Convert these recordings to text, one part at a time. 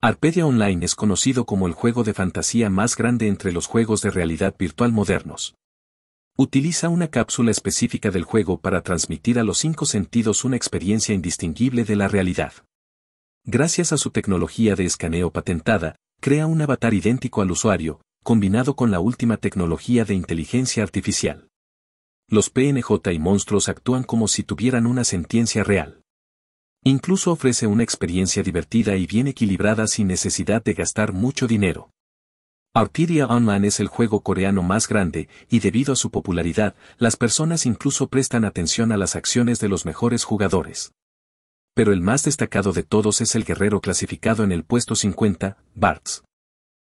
Arpedia Online es conocido como el juego de fantasía más grande entre los juegos de realidad virtual modernos. Utiliza una cápsula específica del juego para transmitir a los cinco sentidos una experiencia indistinguible de la realidad. Gracias a su tecnología de escaneo patentada, crea un avatar idéntico al usuario, combinado con la última tecnología de inteligencia artificial. Los PNJ y monstruos actúan como si tuvieran una sentencia real. Incluso ofrece una experiencia divertida y bien equilibrada sin necesidad de gastar mucho dinero. Artiria Online es el juego coreano más grande, y debido a su popularidad, las personas incluso prestan atención a las acciones de los mejores jugadores. Pero el más destacado de todos es el guerrero clasificado en el puesto 50, Barts.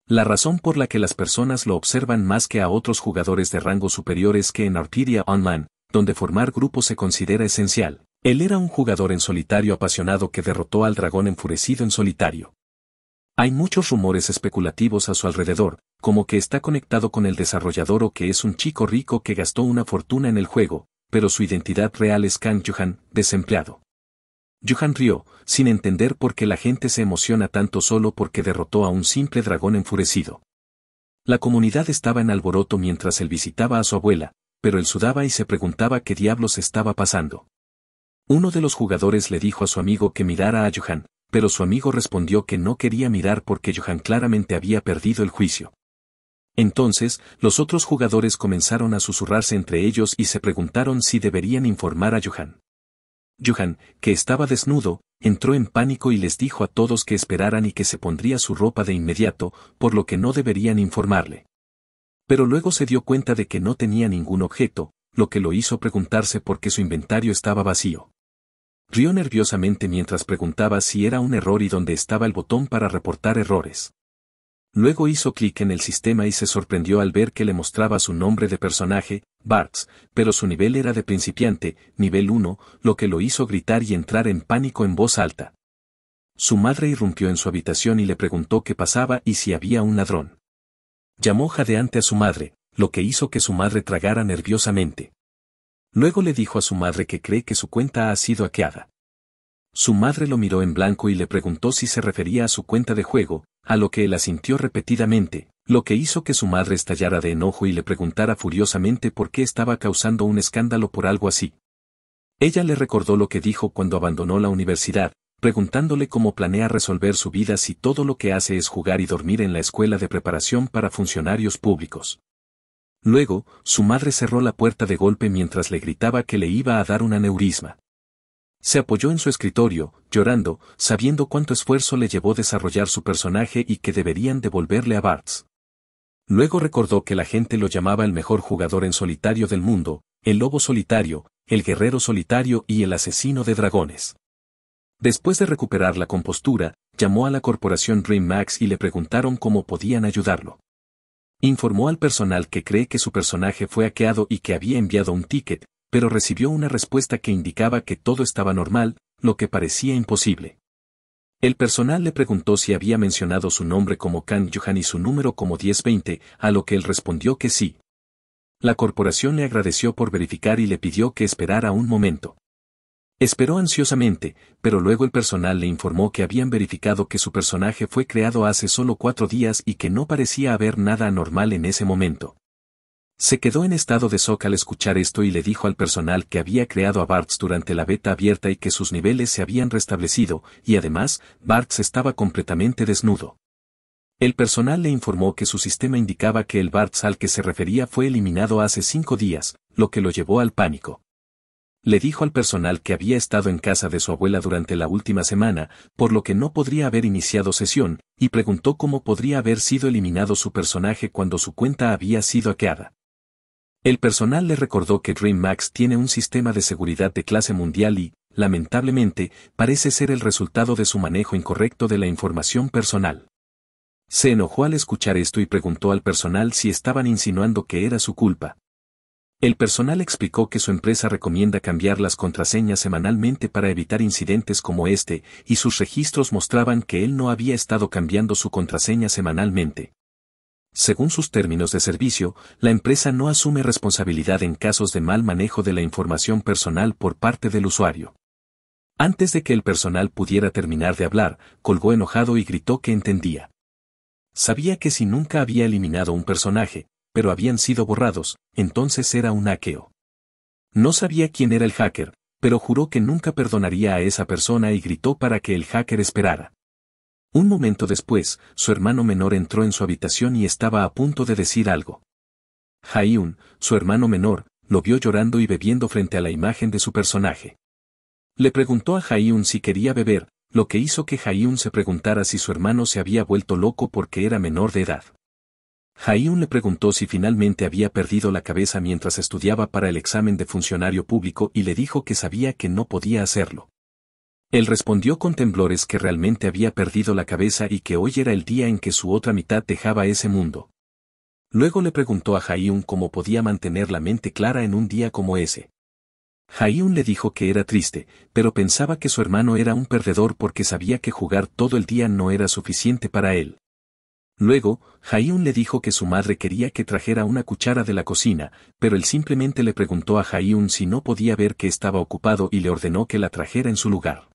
La razón por la que las personas lo observan más que a otros jugadores de rango superior es que en Artiria Online, donde formar grupos se considera esencial. Él era un jugador en solitario apasionado que derrotó al dragón enfurecido en solitario. Hay muchos rumores especulativos a su alrededor, como que está conectado con el desarrollador o que es un chico rico que gastó una fortuna en el juego, pero su identidad real es Kang Yuhan, desempleado. Yuhan rió, sin entender por qué la gente se emociona tanto solo porque derrotó a un simple dragón enfurecido. La comunidad estaba en alboroto mientras él visitaba a su abuela, pero él sudaba y se preguntaba qué diablos estaba pasando. Uno de los jugadores le dijo a su amigo que mirara a Johan, pero su amigo respondió que no quería mirar porque Johan claramente había perdido el juicio. Entonces, los otros jugadores comenzaron a susurrarse entre ellos y se preguntaron si deberían informar a Johan. Johan, que estaba desnudo, entró en pánico y les dijo a todos que esperaran y que se pondría su ropa de inmediato, por lo que no deberían informarle. Pero luego se dio cuenta de que no tenía ningún objeto, lo que lo hizo preguntarse por qué su inventario estaba vacío. Rió nerviosamente mientras preguntaba si era un error y dónde estaba el botón para reportar errores. Luego hizo clic en el sistema y se sorprendió al ver que le mostraba su nombre de personaje, Barks, pero su nivel era de principiante, nivel 1, lo que lo hizo gritar y entrar en pánico en voz alta. Su madre irrumpió en su habitación y le preguntó qué pasaba y si había un ladrón. Llamó jadeante a su madre, lo que hizo que su madre tragara nerviosamente. Luego le dijo a su madre que cree que su cuenta ha sido hackeada. Su madre lo miró en blanco y le preguntó si se refería a su cuenta de juego, a lo que él asintió repetidamente, lo que hizo que su madre estallara de enojo y le preguntara furiosamente por qué estaba causando un escándalo por algo así. Ella le recordó lo que dijo cuando abandonó la universidad, preguntándole cómo planea resolver su vida si todo lo que hace es jugar y dormir en la escuela de preparación para funcionarios públicos. Luego, su madre cerró la puerta de golpe mientras le gritaba que le iba a dar un aneurisma. Se apoyó en su escritorio, llorando, sabiendo cuánto esfuerzo le llevó desarrollar su personaje y que deberían devolverle a Bartz. Luego recordó que la gente lo llamaba el mejor jugador en solitario del mundo, el lobo solitario, el guerrero solitario y el asesino de dragones. Después de recuperar la compostura, llamó a la corporación Dream Max y le preguntaron cómo podían ayudarlo. Informó al personal que cree que su personaje fue hackeado y que había enviado un ticket, pero recibió una respuesta que indicaba que todo estaba normal, lo que parecía imposible. El personal le preguntó si había mencionado su nombre como Kang Yuhan y su número como 1020, a lo que él respondió que sí. La corporación le agradeció por verificar y le pidió que esperara un momento. Esperó ansiosamente, pero luego el personal le informó que habían verificado que su personaje fue creado hace solo cuatro días y que no parecía haber nada anormal en ese momento. Se quedó en estado de shock al escuchar esto y le dijo al personal que había creado a Bartz durante la beta abierta y que sus niveles se habían restablecido, y además, Bartz estaba completamente desnudo. El personal le informó que su sistema indicaba que el Bartz al que se refería fue eliminado hace cinco días, lo que lo llevó al pánico le dijo al personal que había estado en casa de su abuela durante la última semana, por lo que no podría haber iniciado sesión, y preguntó cómo podría haber sido eliminado su personaje cuando su cuenta había sido hackeada. El personal le recordó que Dream Max tiene un sistema de seguridad de clase mundial y, lamentablemente, parece ser el resultado de su manejo incorrecto de la información personal. Se enojó al escuchar esto y preguntó al personal si estaban insinuando que era su culpa, el personal explicó que su empresa recomienda cambiar las contraseñas semanalmente para evitar incidentes como este, y sus registros mostraban que él no había estado cambiando su contraseña semanalmente. Según sus términos de servicio, la empresa no asume responsabilidad en casos de mal manejo de la información personal por parte del usuario. Antes de que el personal pudiera terminar de hablar, colgó enojado y gritó que entendía. Sabía que si nunca había eliminado un personaje, pero habían sido borrados, entonces era un aqueo. No sabía quién era el hacker, pero juró que nunca perdonaría a esa persona y gritó para que el hacker esperara. Un momento después, su hermano menor entró en su habitación y estaba a punto de decir algo. Jaiun, su hermano menor, lo vio llorando y bebiendo frente a la imagen de su personaje. Le preguntó a Jaiun si quería beber, lo que hizo que Jaiun se preguntara si su hermano se había vuelto loco porque era menor de edad. Jaiun le preguntó si finalmente había perdido la cabeza mientras estudiaba para el examen de funcionario público y le dijo que sabía que no podía hacerlo. Él respondió con temblores que realmente había perdido la cabeza y que hoy era el día en que su otra mitad dejaba ese mundo. Luego le preguntó a Jaiun cómo podía mantener la mente clara en un día como ese. Jaiun le dijo que era triste, pero pensaba que su hermano era un perdedor porque sabía que jugar todo el día no era suficiente para él. Luego, Jaiun le dijo que su madre quería que trajera una cuchara de la cocina, pero él simplemente le preguntó a Jaiun si no podía ver que estaba ocupado y le ordenó que la trajera en su lugar.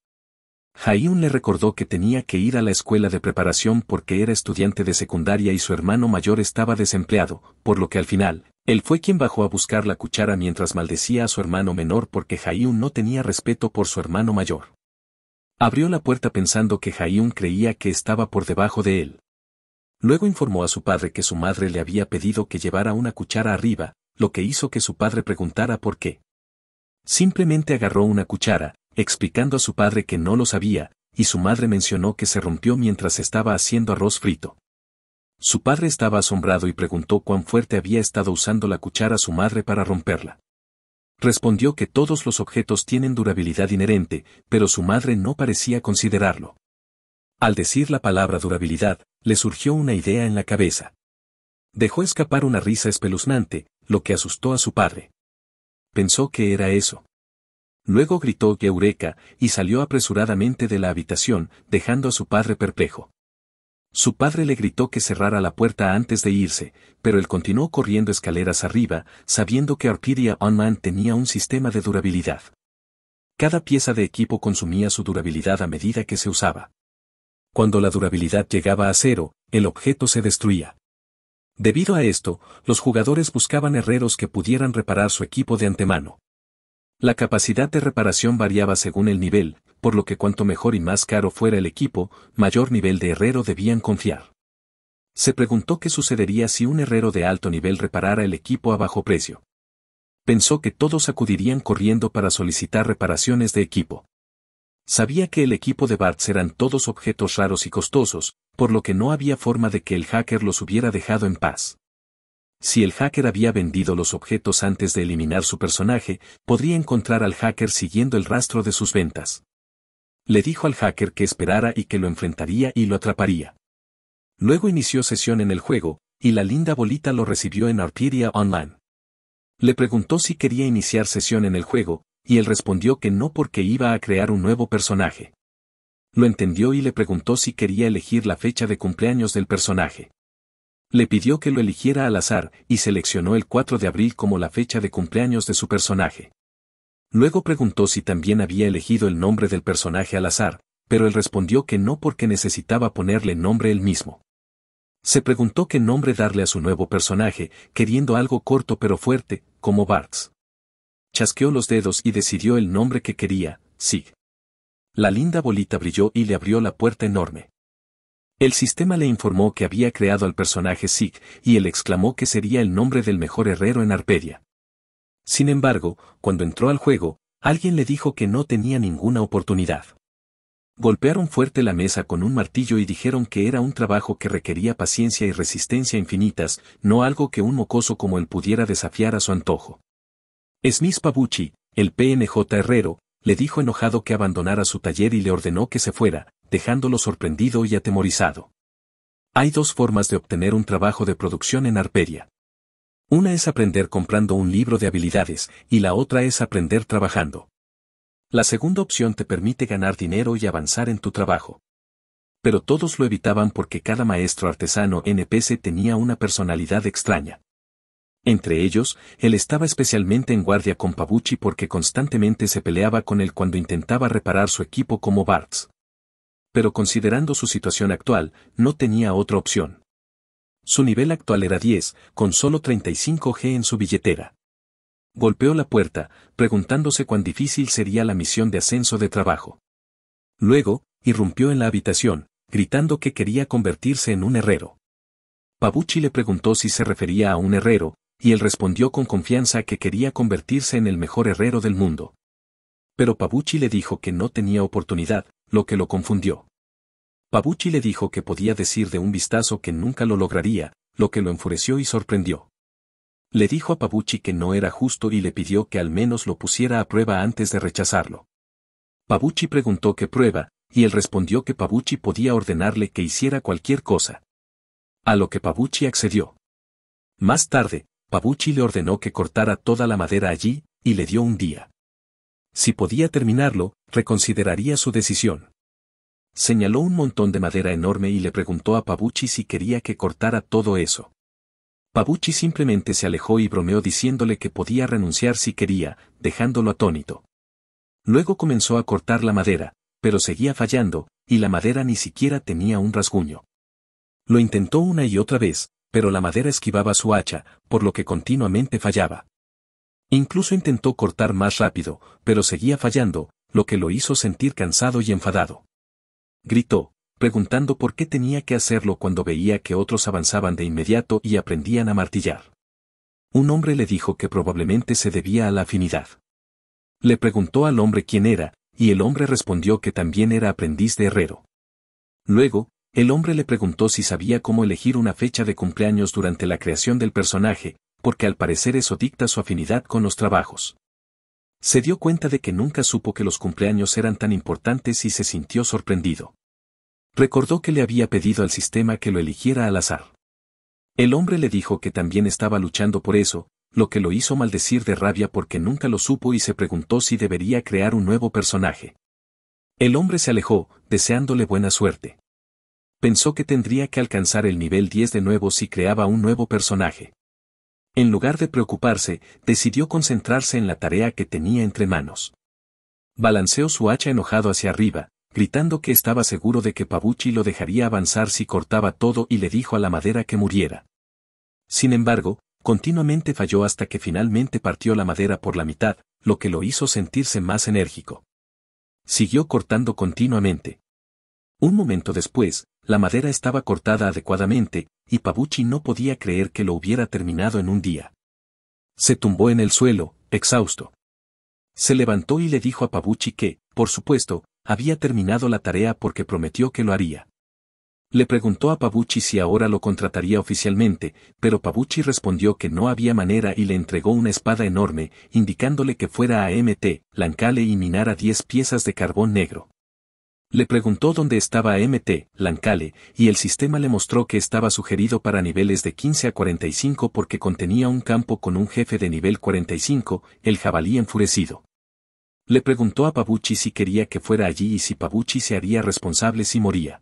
Jaiun le recordó que tenía que ir a la escuela de preparación porque era estudiante de secundaria y su hermano mayor estaba desempleado, por lo que al final, él fue quien bajó a buscar la cuchara mientras maldecía a su hermano menor porque Jaiun no tenía respeto por su hermano mayor. Abrió la puerta pensando que Jaiun creía que estaba por debajo de él, Luego informó a su padre que su madre le había pedido que llevara una cuchara arriba, lo que hizo que su padre preguntara por qué. Simplemente agarró una cuchara, explicando a su padre que no lo sabía, y su madre mencionó que se rompió mientras estaba haciendo arroz frito. Su padre estaba asombrado y preguntó cuán fuerte había estado usando la cuchara su madre para romperla. Respondió que todos los objetos tienen durabilidad inherente, pero su madre no parecía considerarlo. Al decir la palabra durabilidad, le surgió una idea en la cabeza. Dejó escapar una risa espeluznante, lo que asustó a su padre. Pensó que era eso. Luego gritó Eureka y salió apresuradamente de la habitación, dejando a su padre perplejo. Su padre le gritó que cerrara la puerta antes de irse, pero él continuó corriendo escaleras arriba, sabiendo que Arcadia Onman tenía un sistema de durabilidad. Cada pieza de equipo consumía su durabilidad a medida que se usaba cuando la durabilidad llegaba a cero, el objeto se destruía. Debido a esto, los jugadores buscaban herreros que pudieran reparar su equipo de antemano. La capacidad de reparación variaba según el nivel, por lo que cuanto mejor y más caro fuera el equipo, mayor nivel de herrero debían confiar. Se preguntó qué sucedería si un herrero de alto nivel reparara el equipo a bajo precio. Pensó que todos acudirían corriendo para solicitar reparaciones de equipo. Sabía que el equipo de Bartz eran todos objetos raros y costosos, por lo que no había forma de que el hacker los hubiera dejado en paz. Si el hacker había vendido los objetos antes de eliminar su personaje, podría encontrar al hacker siguiendo el rastro de sus ventas. Le dijo al hacker que esperara y que lo enfrentaría y lo atraparía. Luego inició sesión en el juego, y la linda bolita lo recibió en Arpidia Online. Le preguntó si quería iniciar sesión en el juego, y él respondió que no porque iba a crear un nuevo personaje. Lo entendió y le preguntó si quería elegir la fecha de cumpleaños del personaje. Le pidió que lo eligiera al azar y seleccionó el 4 de abril como la fecha de cumpleaños de su personaje. Luego preguntó si también había elegido el nombre del personaje al azar, pero él respondió que no porque necesitaba ponerle nombre él mismo. Se preguntó qué nombre darle a su nuevo personaje, queriendo algo corto pero fuerte, como Barks chasqueó los dedos y decidió el nombre que quería, Sig. La linda bolita brilló y le abrió la puerta enorme. El sistema le informó que había creado al personaje Sig y él exclamó que sería el nombre del mejor herrero en Arpedia. Sin embargo, cuando entró al juego, alguien le dijo que no tenía ninguna oportunidad. Golpearon fuerte la mesa con un martillo y dijeron que era un trabajo que requería paciencia y resistencia infinitas, no algo que un mocoso como él pudiera desafiar a su antojo. Smith Pabucci, el PNJ Herrero, le dijo enojado que abandonara su taller y le ordenó que se fuera, dejándolo sorprendido y atemorizado. Hay dos formas de obtener un trabajo de producción en Arperia. Una es aprender comprando un libro de habilidades y la otra es aprender trabajando. La segunda opción te permite ganar dinero y avanzar en tu trabajo. Pero todos lo evitaban porque cada maestro artesano NPC tenía una personalidad extraña. Entre ellos, él estaba especialmente en guardia con Pabucci porque constantemente se peleaba con él cuando intentaba reparar su equipo como Bartz. Pero considerando su situación actual, no tenía otra opción. Su nivel actual era 10, con solo 35G en su billetera. Golpeó la puerta, preguntándose cuán difícil sería la misión de ascenso de trabajo. Luego, irrumpió en la habitación, gritando que quería convertirse en un herrero. Pabucci le preguntó si se refería a un herrero, y él respondió con confianza que quería convertirse en el mejor herrero del mundo. Pero Pabuchi le dijo que no tenía oportunidad, lo que lo confundió. Pabuchi le dijo que podía decir de un vistazo que nunca lo lograría, lo que lo enfureció y sorprendió. Le dijo a Pabuchi que no era justo y le pidió que al menos lo pusiera a prueba antes de rechazarlo. Pabuchi preguntó qué prueba, y él respondió que Pabuchi podía ordenarle que hiciera cualquier cosa. A lo que Pabuchi accedió. Más tarde, Pabuchi le ordenó que cortara toda la madera allí, y le dio un día. Si podía terminarlo, reconsideraría su decisión. Señaló un montón de madera enorme y le preguntó a Pabuchi si quería que cortara todo eso. Pabuchi simplemente se alejó y bromeó diciéndole que podía renunciar si quería, dejándolo atónito. Luego comenzó a cortar la madera, pero seguía fallando, y la madera ni siquiera tenía un rasguño. Lo intentó una y otra vez, pero la madera esquivaba su hacha, por lo que continuamente fallaba. Incluso intentó cortar más rápido, pero seguía fallando, lo que lo hizo sentir cansado y enfadado. Gritó, preguntando por qué tenía que hacerlo cuando veía que otros avanzaban de inmediato y aprendían a martillar. Un hombre le dijo que probablemente se debía a la afinidad. Le preguntó al hombre quién era, y el hombre respondió que también era aprendiz de herrero. Luego, el hombre le preguntó si sabía cómo elegir una fecha de cumpleaños durante la creación del personaje, porque al parecer eso dicta su afinidad con los trabajos. Se dio cuenta de que nunca supo que los cumpleaños eran tan importantes y se sintió sorprendido. Recordó que le había pedido al sistema que lo eligiera al azar. El hombre le dijo que también estaba luchando por eso, lo que lo hizo maldecir de rabia porque nunca lo supo y se preguntó si debería crear un nuevo personaje. El hombre se alejó, deseándole buena suerte pensó que tendría que alcanzar el nivel 10 de nuevo si creaba un nuevo personaje. En lugar de preocuparse, decidió concentrarse en la tarea que tenía entre manos. Balanceó su hacha enojado hacia arriba, gritando que estaba seguro de que Pabuchi lo dejaría avanzar si cortaba todo y le dijo a la madera que muriera. Sin embargo, continuamente falló hasta que finalmente partió la madera por la mitad, lo que lo hizo sentirse más enérgico. Siguió cortando continuamente. Un momento después, la madera estaba cortada adecuadamente, y Pabuchi no podía creer que lo hubiera terminado en un día. Se tumbó en el suelo, exhausto. Se levantó y le dijo a Pabuchi que, por supuesto, había terminado la tarea porque prometió que lo haría. Le preguntó a Pabuchi si ahora lo contrataría oficialmente, pero Pabuchi respondió que no había manera y le entregó una espada enorme, indicándole que fuera a MT, Lancale y minara 10 piezas de carbón negro. Le preguntó dónde estaba MT, Lancale, y el sistema le mostró que estaba sugerido para niveles de 15 a 45 porque contenía un campo con un jefe de nivel 45, el jabalí enfurecido. Le preguntó a Pabuchi si quería que fuera allí y si Pabuchi se haría responsable si moría.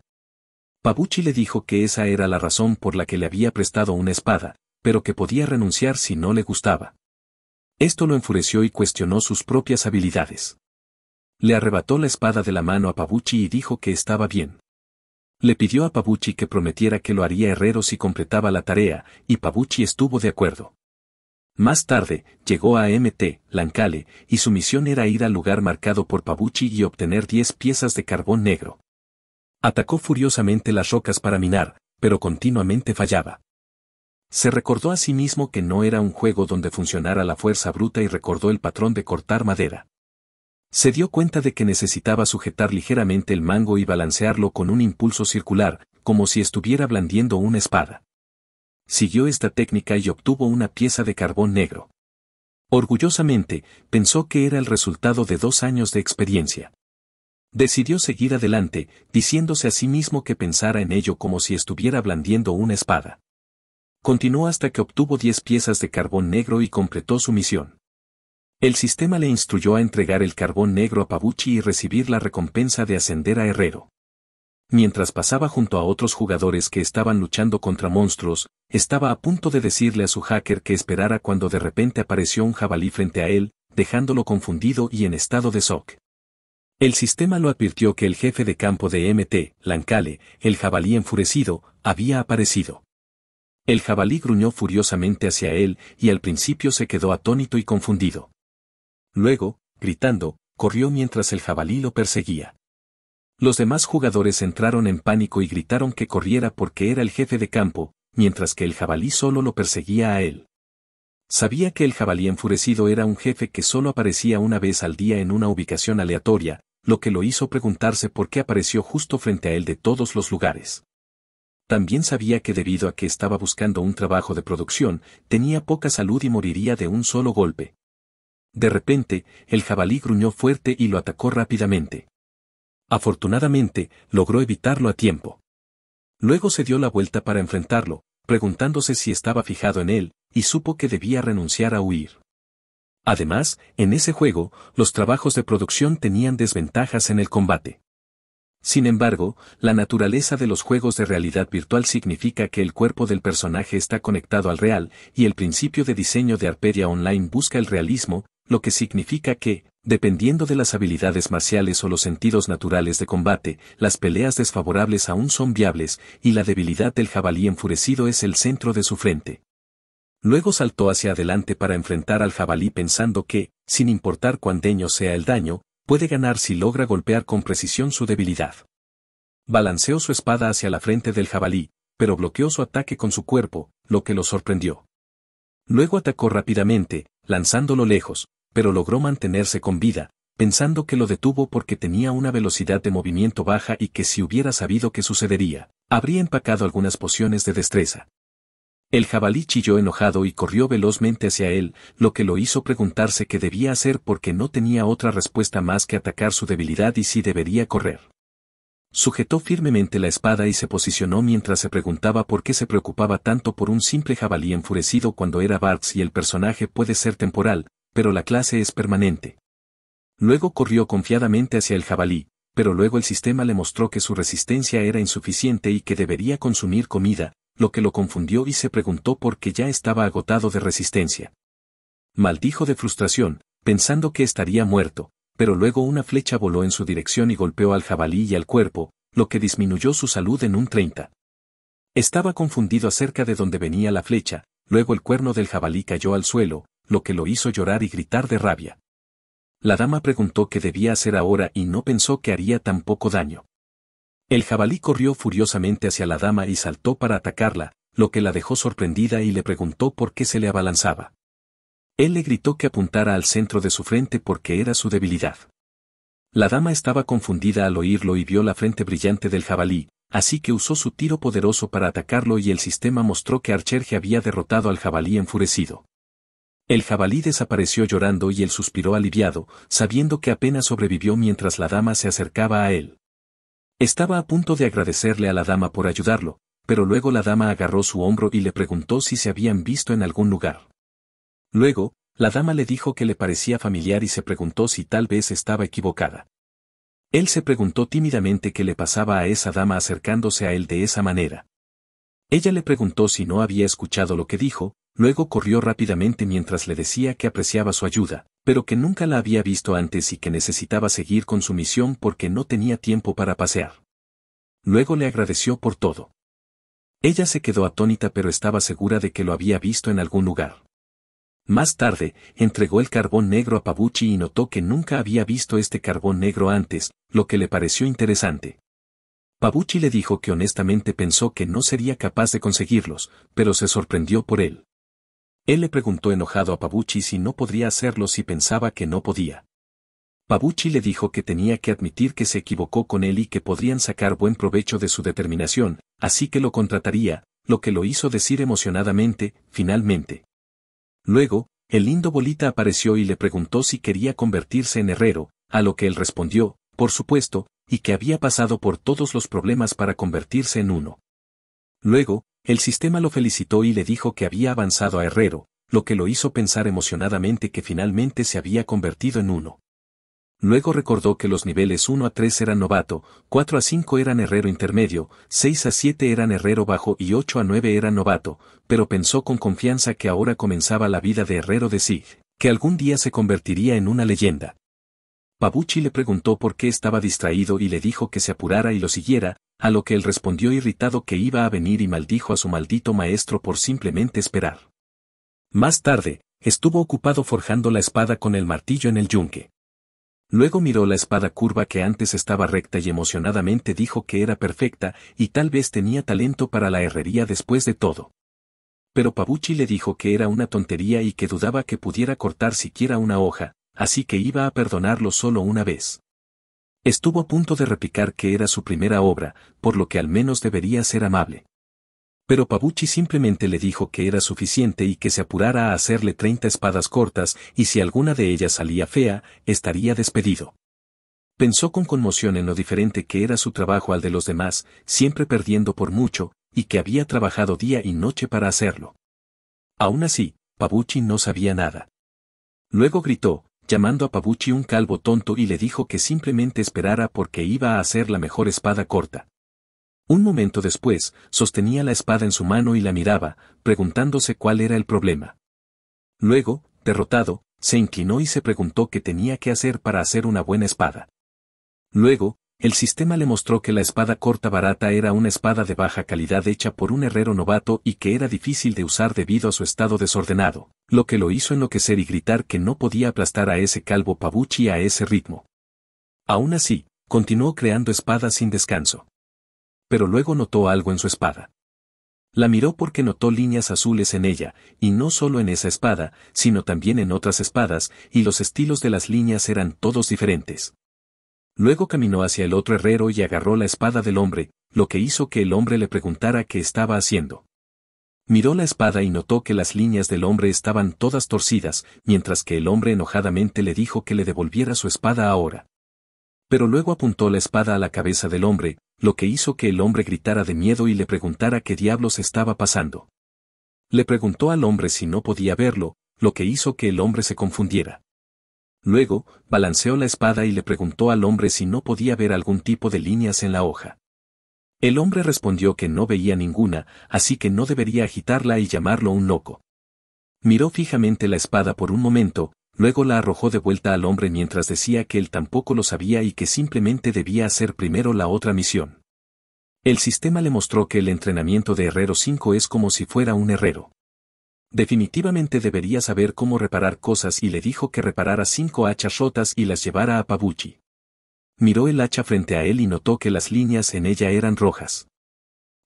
Pabuchi le dijo que esa era la razón por la que le había prestado una espada, pero que podía renunciar si no le gustaba. Esto lo enfureció y cuestionó sus propias habilidades. Le arrebató la espada de la mano a Pabuchi y dijo que estaba bien. Le pidió a Pabuchi que prometiera que lo haría herrero si completaba la tarea, y Pabuchi estuvo de acuerdo. Más tarde, llegó a MT, Lancale, y su misión era ir al lugar marcado por Pabuchi y obtener 10 piezas de carbón negro. Atacó furiosamente las rocas para minar, pero continuamente fallaba. Se recordó a sí mismo que no era un juego donde funcionara la fuerza bruta y recordó el patrón de cortar madera. Se dio cuenta de que necesitaba sujetar ligeramente el mango y balancearlo con un impulso circular, como si estuviera blandiendo una espada. Siguió esta técnica y obtuvo una pieza de carbón negro. Orgullosamente, pensó que era el resultado de dos años de experiencia. Decidió seguir adelante, diciéndose a sí mismo que pensara en ello como si estuviera blandiendo una espada. Continuó hasta que obtuvo diez piezas de carbón negro y completó su misión. El sistema le instruyó a entregar el carbón negro a Pabuchi y recibir la recompensa de ascender a herrero. Mientras pasaba junto a otros jugadores que estaban luchando contra monstruos, estaba a punto de decirle a su hacker que esperara cuando de repente apareció un jabalí frente a él, dejándolo confundido y en estado de shock. El sistema lo advirtió que el jefe de campo de MT, Lancale, el jabalí enfurecido, había aparecido. El jabalí gruñó furiosamente hacia él y al principio se quedó atónito y confundido. Luego, gritando, corrió mientras el jabalí lo perseguía. Los demás jugadores entraron en pánico y gritaron que corriera porque era el jefe de campo, mientras que el jabalí solo lo perseguía a él. Sabía que el jabalí enfurecido era un jefe que solo aparecía una vez al día en una ubicación aleatoria, lo que lo hizo preguntarse por qué apareció justo frente a él de todos los lugares. También sabía que debido a que estaba buscando un trabajo de producción, tenía poca salud y moriría de un solo golpe. De repente, el jabalí gruñó fuerte y lo atacó rápidamente. Afortunadamente, logró evitarlo a tiempo. Luego se dio la vuelta para enfrentarlo, preguntándose si estaba fijado en él, y supo que debía renunciar a huir. Además, en ese juego, los trabajos de producción tenían desventajas en el combate. Sin embargo, la naturaleza de los juegos de realidad virtual significa que el cuerpo del personaje está conectado al real, y el principio de diseño de Arpedia Online busca el realismo, lo que significa que, dependiendo de las habilidades marciales o los sentidos naturales de combate, las peleas desfavorables aún son viables, y la debilidad del jabalí enfurecido es el centro de su frente. Luego saltó hacia adelante para enfrentar al jabalí pensando que, sin importar cuán deño sea el daño, puede ganar si logra golpear con precisión su debilidad. Balanceó su espada hacia la frente del jabalí, pero bloqueó su ataque con su cuerpo, lo que lo sorprendió. Luego atacó rápidamente, lanzándolo lejos, pero logró mantenerse con vida, pensando que lo detuvo porque tenía una velocidad de movimiento baja y que si hubiera sabido qué sucedería, habría empacado algunas pociones de destreza. El jabalí chilló enojado y corrió velozmente hacia él, lo que lo hizo preguntarse qué debía hacer porque no tenía otra respuesta más que atacar su debilidad y si debería correr. Sujetó firmemente la espada y se posicionó mientras se preguntaba por qué se preocupaba tanto por un simple jabalí enfurecido cuando era Bartz y el personaje puede ser temporal, pero la clase es permanente. Luego corrió confiadamente hacia el jabalí, pero luego el sistema le mostró que su resistencia era insuficiente y que debería consumir comida, lo que lo confundió y se preguntó por qué ya estaba agotado de resistencia. Maldijo de frustración, pensando que estaría muerto, pero luego una flecha voló en su dirección y golpeó al jabalí y al cuerpo, lo que disminuyó su salud en un 30. Estaba confundido acerca de dónde venía la flecha, luego el cuerno del jabalí cayó al suelo, lo que lo hizo llorar y gritar de rabia. La dama preguntó qué debía hacer ahora y no pensó que haría tan poco daño. El jabalí corrió furiosamente hacia la dama y saltó para atacarla, lo que la dejó sorprendida y le preguntó por qué se le abalanzaba. Él le gritó que apuntara al centro de su frente porque era su debilidad. La dama estaba confundida al oírlo y vio la frente brillante del jabalí, así que usó su tiro poderoso para atacarlo y el sistema mostró que Archerje había derrotado al jabalí enfurecido. El jabalí desapareció llorando y él suspiró aliviado, sabiendo que apenas sobrevivió mientras la dama se acercaba a él. Estaba a punto de agradecerle a la dama por ayudarlo, pero luego la dama agarró su hombro y le preguntó si se habían visto en algún lugar. Luego, la dama le dijo que le parecía familiar y se preguntó si tal vez estaba equivocada. Él se preguntó tímidamente qué le pasaba a esa dama acercándose a él de esa manera. Ella le preguntó si no había escuchado lo que dijo, luego corrió rápidamente mientras le decía que apreciaba su ayuda, pero que nunca la había visto antes y que necesitaba seguir con su misión porque no tenía tiempo para pasear. Luego le agradeció por todo. Ella se quedó atónita pero estaba segura de que lo había visto en algún lugar. Más tarde, entregó el carbón negro a Pabuchi y notó que nunca había visto este carbón negro antes, lo que le pareció interesante. Pabuchi le dijo que honestamente pensó que no sería capaz de conseguirlos, pero se sorprendió por él. Él le preguntó enojado a Pabuchi si no podría hacerlo si pensaba que no podía. Pabuchi le dijo que tenía que admitir que se equivocó con él y que podrían sacar buen provecho de su determinación, así que lo contrataría, lo que lo hizo decir emocionadamente, finalmente, Luego, el lindo Bolita apareció y le preguntó si quería convertirse en herrero, a lo que él respondió, por supuesto, y que había pasado por todos los problemas para convertirse en uno. Luego, el sistema lo felicitó y le dijo que había avanzado a herrero, lo que lo hizo pensar emocionadamente que finalmente se había convertido en uno. Luego recordó que los niveles 1 a 3 eran novato, 4 a 5 eran herrero intermedio, 6 a 7 eran herrero bajo y 8 a 9 eran novato, pero pensó con confianza que ahora comenzaba la vida de herrero de Sig, que algún día se convertiría en una leyenda. Pabuchi le preguntó por qué estaba distraído y le dijo que se apurara y lo siguiera, a lo que él respondió irritado que iba a venir y maldijo a su maldito maestro por simplemente esperar. Más tarde, estuvo ocupado forjando la espada con el martillo en el yunque. Luego miró la espada curva que antes estaba recta y emocionadamente dijo que era perfecta y tal vez tenía talento para la herrería después de todo. Pero Pabuchi le dijo que era una tontería y que dudaba que pudiera cortar siquiera una hoja, así que iba a perdonarlo solo una vez. Estuvo a punto de replicar que era su primera obra, por lo que al menos debería ser amable. Pero Pabuchi simplemente le dijo que era suficiente y que se apurara a hacerle 30 espadas cortas y si alguna de ellas salía fea, estaría despedido. Pensó con conmoción en lo diferente que era su trabajo al de los demás, siempre perdiendo por mucho, y que había trabajado día y noche para hacerlo. Aún así, Pabuchi no sabía nada. Luego gritó, llamando a Pabuchi un calvo tonto y le dijo que simplemente esperara porque iba a hacer la mejor espada corta. Un momento después, sostenía la espada en su mano y la miraba, preguntándose cuál era el problema. Luego, derrotado, se inclinó y se preguntó qué tenía que hacer para hacer una buena espada. Luego, el sistema le mostró que la espada corta barata era una espada de baja calidad hecha por un herrero novato y que era difícil de usar debido a su estado desordenado, lo que lo hizo enloquecer y gritar que no podía aplastar a ese calvo pabuchi a ese ritmo. Aún así, continuó creando espadas sin descanso pero luego notó algo en su espada. La miró porque notó líneas azules en ella, y no solo en esa espada, sino también en otras espadas, y los estilos de las líneas eran todos diferentes. Luego caminó hacia el otro herrero y agarró la espada del hombre, lo que hizo que el hombre le preguntara qué estaba haciendo. Miró la espada y notó que las líneas del hombre estaban todas torcidas, mientras que el hombre enojadamente le dijo que le devolviera su espada ahora. Pero luego apuntó la espada a la cabeza del hombre, lo que hizo que el hombre gritara de miedo y le preguntara qué diablos estaba pasando. Le preguntó al hombre si no podía verlo, lo que hizo que el hombre se confundiera. Luego, balanceó la espada y le preguntó al hombre si no podía ver algún tipo de líneas en la hoja. El hombre respondió que no veía ninguna, así que no debería agitarla y llamarlo un loco. Miró fijamente la espada por un momento, Luego la arrojó de vuelta al hombre mientras decía que él tampoco lo sabía y que simplemente debía hacer primero la otra misión. El sistema le mostró que el entrenamiento de Herrero 5 es como si fuera un herrero. Definitivamente debería saber cómo reparar cosas y le dijo que reparara cinco hachas rotas y las llevara a Pabuchi. Miró el hacha frente a él y notó que las líneas en ella eran rojas.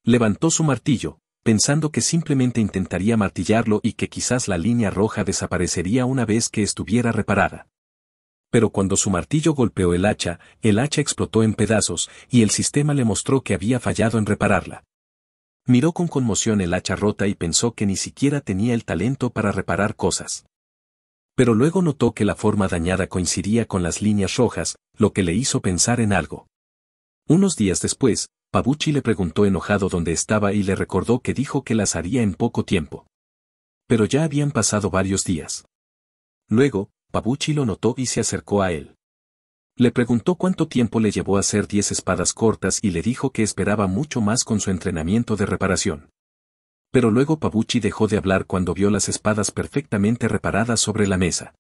Levantó su martillo, pensando que simplemente intentaría martillarlo y que quizás la línea roja desaparecería una vez que estuviera reparada. Pero cuando su martillo golpeó el hacha, el hacha explotó en pedazos, y el sistema le mostró que había fallado en repararla. Miró con conmoción el hacha rota y pensó que ni siquiera tenía el talento para reparar cosas. Pero luego notó que la forma dañada coincidía con las líneas rojas, lo que le hizo pensar en algo. Unos días después, Pabuchi le preguntó enojado dónde estaba y le recordó que dijo que las haría en poco tiempo. Pero ya habían pasado varios días. Luego, Pabuchi lo notó y se acercó a él. Le preguntó cuánto tiempo le llevó a hacer diez espadas cortas y le dijo que esperaba mucho más con su entrenamiento de reparación. Pero luego Pabuchi dejó de hablar cuando vio las espadas perfectamente reparadas sobre la mesa.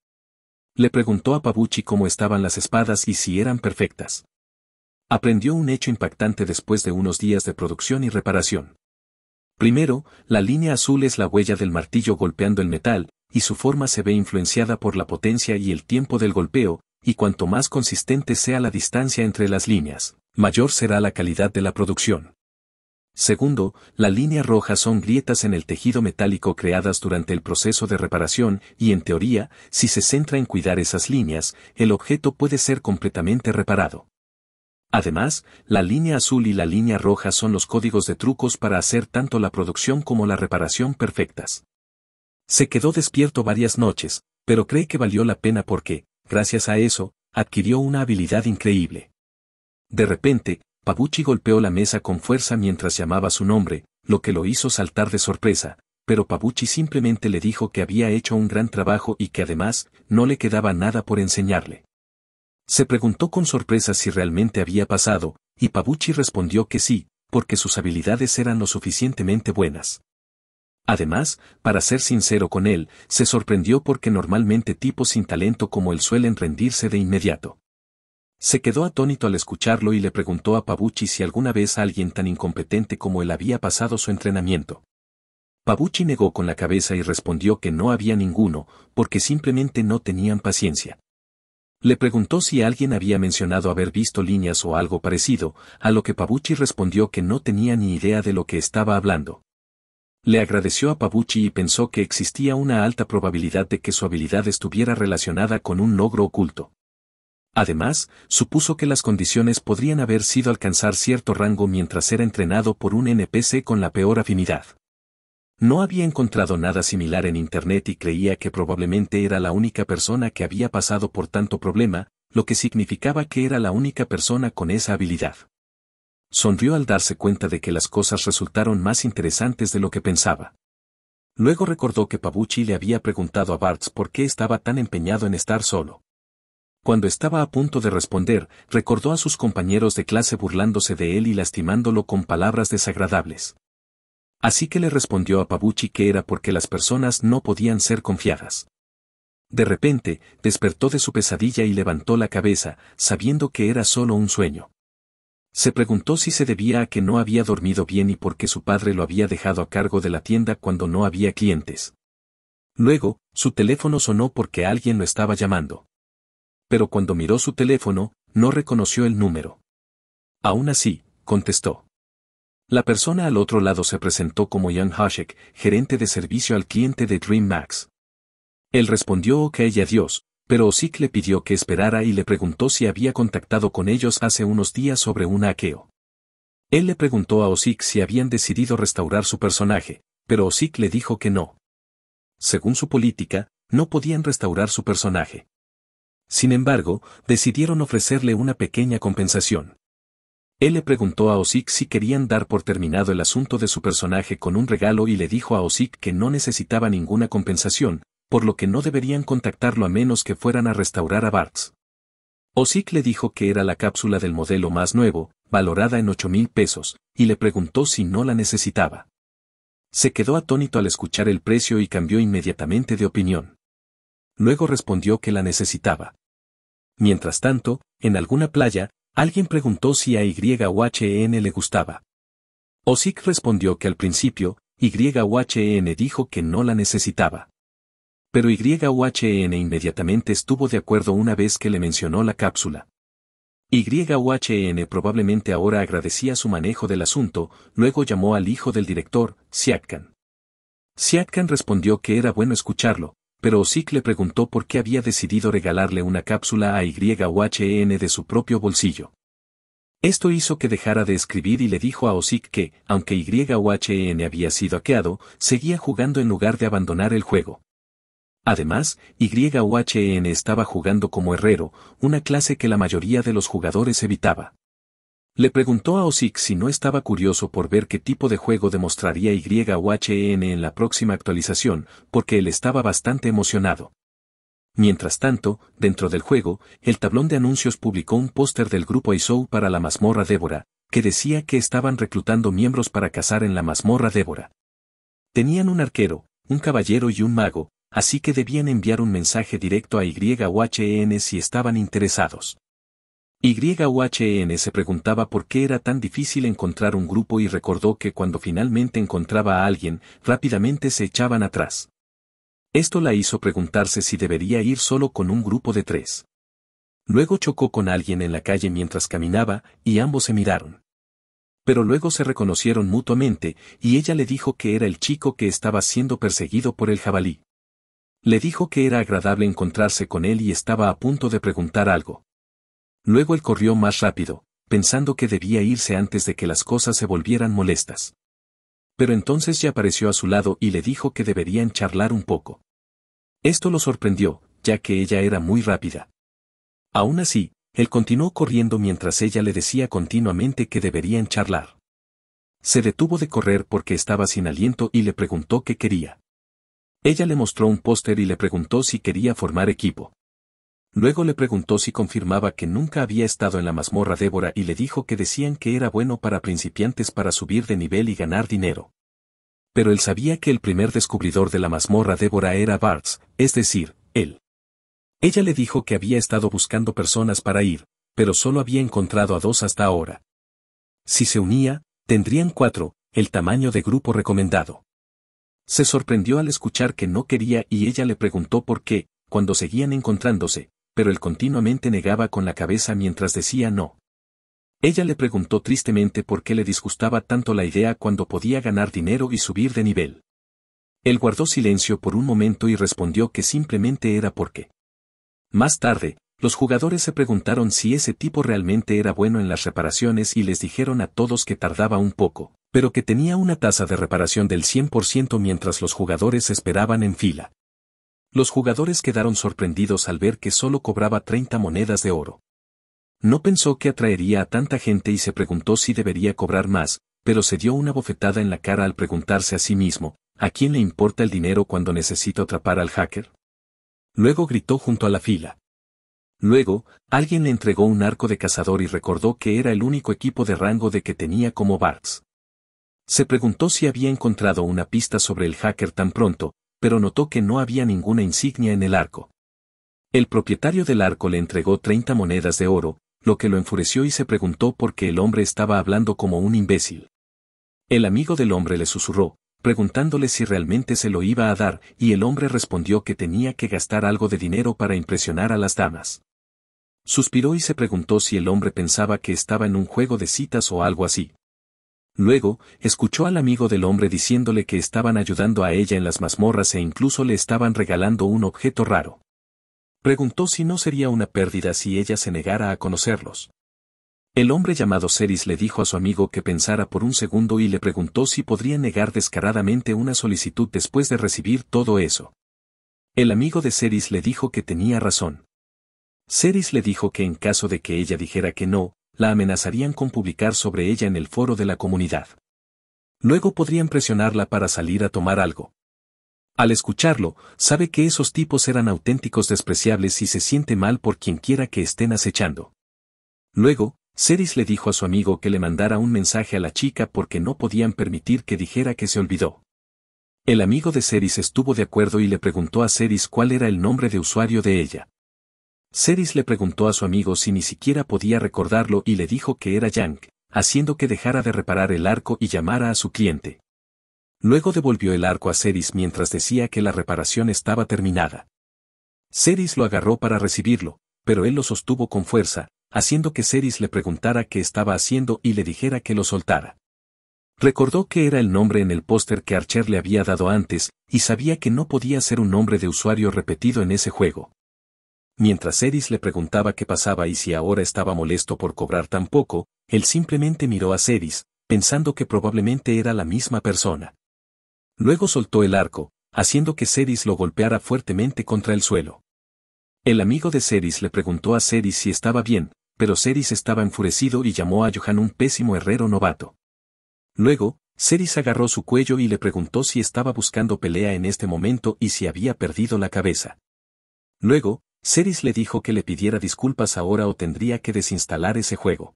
Le preguntó a Pabuchi cómo estaban las espadas y si eran perfectas aprendió un hecho impactante después de unos días de producción y reparación. Primero, la línea azul es la huella del martillo golpeando el metal, y su forma se ve influenciada por la potencia y el tiempo del golpeo, y cuanto más consistente sea la distancia entre las líneas, mayor será la calidad de la producción. Segundo, la línea roja son grietas en el tejido metálico creadas durante el proceso de reparación y en teoría, si se centra en cuidar esas líneas, el objeto puede ser completamente reparado. Además, la línea azul y la línea roja son los códigos de trucos para hacer tanto la producción como la reparación perfectas. Se quedó despierto varias noches, pero cree que valió la pena porque, gracias a eso, adquirió una habilidad increíble. De repente, Pabuchi golpeó la mesa con fuerza mientras llamaba su nombre, lo que lo hizo saltar de sorpresa, pero Pabuchi simplemente le dijo que había hecho un gran trabajo y que además no le quedaba nada por enseñarle. Se preguntó con sorpresa si realmente había pasado, y Pabuchi respondió que sí, porque sus habilidades eran lo suficientemente buenas. Además, para ser sincero con él, se sorprendió porque normalmente tipos sin talento como él suelen rendirse de inmediato. Se quedó atónito al escucharlo y le preguntó a Pabuchi si alguna vez alguien tan incompetente como él había pasado su entrenamiento. Pabuchi negó con la cabeza y respondió que no había ninguno, porque simplemente no tenían paciencia. Le preguntó si alguien había mencionado haber visto líneas o algo parecido, a lo que Pabuchi respondió que no tenía ni idea de lo que estaba hablando. Le agradeció a Pabuchi y pensó que existía una alta probabilidad de que su habilidad estuviera relacionada con un logro oculto. Además, supuso que las condiciones podrían haber sido alcanzar cierto rango mientras era entrenado por un NPC con la peor afinidad. No había encontrado nada similar en Internet y creía que probablemente era la única persona que había pasado por tanto problema, lo que significaba que era la única persona con esa habilidad. Sonrió al darse cuenta de que las cosas resultaron más interesantes de lo que pensaba. Luego recordó que Pabucci le había preguntado a Bartz por qué estaba tan empeñado en estar solo. Cuando estaba a punto de responder, recordó a sus compañeros de clase burlándose de él y lastimándolo con palabras desagradables. Así que le respondió a Pabuchi que era porque las personas no podían ser confiadas. De repente, despertó de su pesadilla y levantó la cabeza, sabiendo que era solo un sueño. Se preguntó si se debía a que no había dormido bien y porque su padre lo había dejado a cargo de la tienda cuando no había clientes. Luego, su teléfono sonó porque alguien lo estaba llamando. Pero cuando miró su teléfono, no reconoció el número. Aún así, contestó. La persona al otro lado se presentó como Jan Hashek, gerente de servicio al cliente de Dream Max. Él respondió ok y adiós, pero Osik le pidió que esperara y le preguntó si había contactado con ellos hace unos días sobre un hackeo. Él le preguntó a Osik si habían decidido restaurar su personaje, pero Osik le dijo que no. Según su política, no podían restaurar su personaje. Sin embargo, decidieron ofrecerle una pequeña compensación. Él le preguntó a Osik si querían dar por terminado el asunto de su personaje con un regalo y le dijo a Osik que no necesitaba ninguna compensación, por lo que no deberían contactarlo a menos que fueran a restaurar a Bartz. Osik le dijo que era la cápsula del modelo más nuevo, valorada en 8 mil pesos, y le preguntó si no la necesitaba. Se quedó atónito al escuchar el precio y cambió inmediatamente de opinión. Luego respondió que la necesitaba. Mientras tanto, en alguna playa, Alguien preguntó si a YHN le gustaba. Osik respondió que al principio, YHN dijo que no la necesitaba. Pero YHN inmediatamente estuvo de acuerdo una vez que le mencionó la cápsula. YHN probablemente ahora agradecía su manejo del asunto, luego llamó al hijo del director, Siakkan. Siakkan respondió que era bueno escucharlo, pero Osic le preguntó por qué había decidido regalarle una cápsula a YHN e de su propio bolsillo. Esto hizo que dejara de escribir y le dijo a Osik que, aunque YHN e había sido hackeado, seguía jugando en lugar de abandonar el juego. Además, YHN e estaba jugando como herrero, una clase que la mayoría de los jugadores evitaba. Le preguntó a Osik si no estaba curioso por ver qué tipo de juego demostraría YHN en la próxima actualización, porque él estaba bastante emocionado. Mientras tanto, dentro del juego, el tablón de anuncios publicó un póster del grupo ISO para la mazmorra Débora, que decía que estaban reclutando miembros para cazar en la mazmorra Débora. Tenían un arquero, un caballero y un mago, así que debían enviar un mensaje directo a YHN si estaban interesados. Y-U-H-E-N se preguntaba por qué era tan difícil encontrar un grupo y recordó que cuando finalmente encontraba a alguien, rápidamente se echaban atrás. Esto la hizo preguntarse si debería ir solo con un grupo de tres. Luego chocó con alguien en la calle mientras caminaba, y ambos se miraron. Pero luego se reconocieron mutuamente, y ella le dijo que era el chico que estaba siendo perseguido por el jabalí. Le dijo que era agradable encontrarse con él y estaba a punto de preguntar algo. Luego él corrió más rápido, pensando que debía irse antes de que las cosas se volvieran molestas. Pero entonces ya apareció a su lado y le dijo que deberían charlar un poco. Esto lo sorprendió, ya que ella era muy rápida. Aún así, él continuó corriendo mientras ella le decía continuamente que deberían charlar. Se detuvo de correr porque estaba sin aliento y le preguntó qué quería. Ella le mostró un póster y le preguntó si quería formar equipo. Luego le preguntó si confirmaba que nunca había estado en la mazmorra Débora y le dijo que decían que era bueno para principiantes para subir de nivel y ganar dinero. Pero él sabía que el primer descubridor de la mazmorra Débora era Bartz, es decir, él. Ella le dijo que había estado buscando personas para ir, pero solo había encontrado a dos hasta ahora. Si se unía, tendrían cuatro, el tamaño de grupo recomendado. Se sorprendió al escuchar que no quería y ella le preguntó por qué, cuando seguían encontrándose, pero él continuamente negaba con la cabeza mientras decía no. Ella le preguntó tristemente por qué le disgustaba tanto la idea cuando podía ganar dinero y subir de nivel. Él guardó silencio por un momento y respondió que simplemente era porque. Más tarde, los jugadores se preguntaron si ese tipo realmente era bueno en las reparaciones y les dijeron a todos que tardaba un poco, pero que tenía una tasa de reparación del 100% mientras los jugadores esperaban en fila. Los jugadores quedaron sorprendidos al ver que solo cobraba 30 monedas de oro. No pensó que atraería a tanta gente y se preguntó si debería cobrar más, pero se dio una bofetada en la cara al preguntarse a sí mismo, ¿a quién le importa el dinero cuando necesito atrapar al hacker? Luego gritó junto a la fila. Luego, alguien le entregó un arco de cazador y recordó que era el único equipo de rango de que tenía como Barts. Se preguntó si había encontrado una pista sobre el hacker tan pronto, pero notó que no había ninguna insignia en el arco. El propietario del arco le entregó 30 monedas de oro, lo que lo enfureció y se preguntó por qué el hombre estaba hablando como un imbécil. El amigo del hombre le susurró, preguntándole si realmente se lo iba a dar, y el hombre respondió que tenía que gastar algo de dinero para impresionar a las damas. Suspiró y se preguntó si el hombre pensaba que estaba en un juego de citas o algo así. Luego, escuchó al amigo del hombre diciéndole que estaban ayudando a ella en las mazmorras e incluso le estaban regalando un objeto raro. Preguntó si no sería una pérdida si ella se negara a conocerlos. El hombre llamado Ceris le dijo a su amigo que pensara por un segundo y le preguntó si podría negar descaradamente una solicitud después de recibir todo eso. El amigo de Ceris le dijo que tenía razón. Ceris le dijo que en caso de que ella dijera que no, la amenazarían con publicar sobre ella en el foro de la comunidad. Luego podrían presionarla para salir a tomar algo. Al escucharlo, sabe que esos tipos eran auténticos despreciables y se siente mal por quienquiera que estén acechando. Luego, Ceris le dijo a su amigo que le mandara un mensaje a la chica porque no podían permitir que dijera que se olvidó. El amigo de Ceris estuvo de acuerdo y le preguntó a Ceris cuál era el nombre de usuario de ella. Ceris le preguntó a su amigo si ni siquiera podía recordarlo y le dijo que era Yang, haciendo que dejara de reparar el arco y llamara a su cliente. Luego devolvió el arco a Ceris mientras decía que la reparación estaba terminada. Ceris lo agarró para recibirlo, pero él lo sostuvo con fuerza, haciendo que Ceris le preguntara qué estaba haciendo y le dijera que lo soltara. Recordó que era el nombre en el póster que Archer le había dado antes, y sabía que no podía ser un nombre de usuario repetido en ese juego. Mientras Ceris le preguntaba qué pasaba y si ahora estaba molesto por cobrar tan poco, él simplemente miró a Ceris, pensando que probablemente era la misma persona. Luego soltó el arco, haciendo que Ceris lo golpeara fuertemente contra el suelo. El amigo de Ceris le preguntó a Ceris si estaba bien, pero Ceris estaba enfurecido y llamó a Johan un pésimo herrero novato. Luego, Ceris agarró su cuello y le preguntó si estaba buscando pelea en este momento y si había perdido la cabeza. Luego, Ceres le dijo que le pidiera disculpas ahora o tendría que desinstalar ese juego.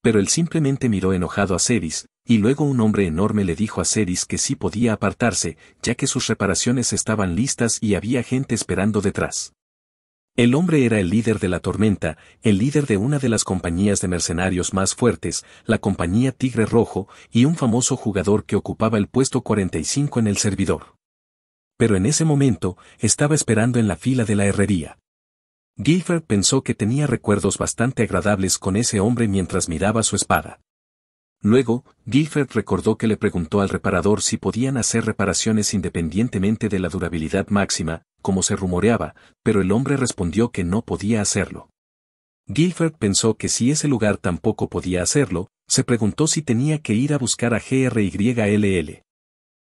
Pero él simplemente miró enojado a Ceris, y luego un hombre enorme le dijo a Ceres que sí podía apartarse, ya que sus reparaciones estaban listas y había gente esperando detrás. El hombre era el líder de la tormenta, el líder de una de las compañías de mercenarios más fuertes, la compañía Tigre Rojo, y un famoso jugador que ocupaba el puesto 45 en el servidor. Pero en ese momento, estaba esperando en la fila de la herrería. Guilford pensó que tenía recuerdos bastante agradables con ese hombre mientras miraba su espada. Luego, Gilford recordó que le preguntó al reparador si podían hacer reparaciones independientemente de la durabilidad máxima, como se rumoreaba, pero el hombre respondió que no podía hacerlo. Guilford pensó que si ese lugar tampoco podía hacerlo, se preguntó si tenía que ir a buscar a GRYLL.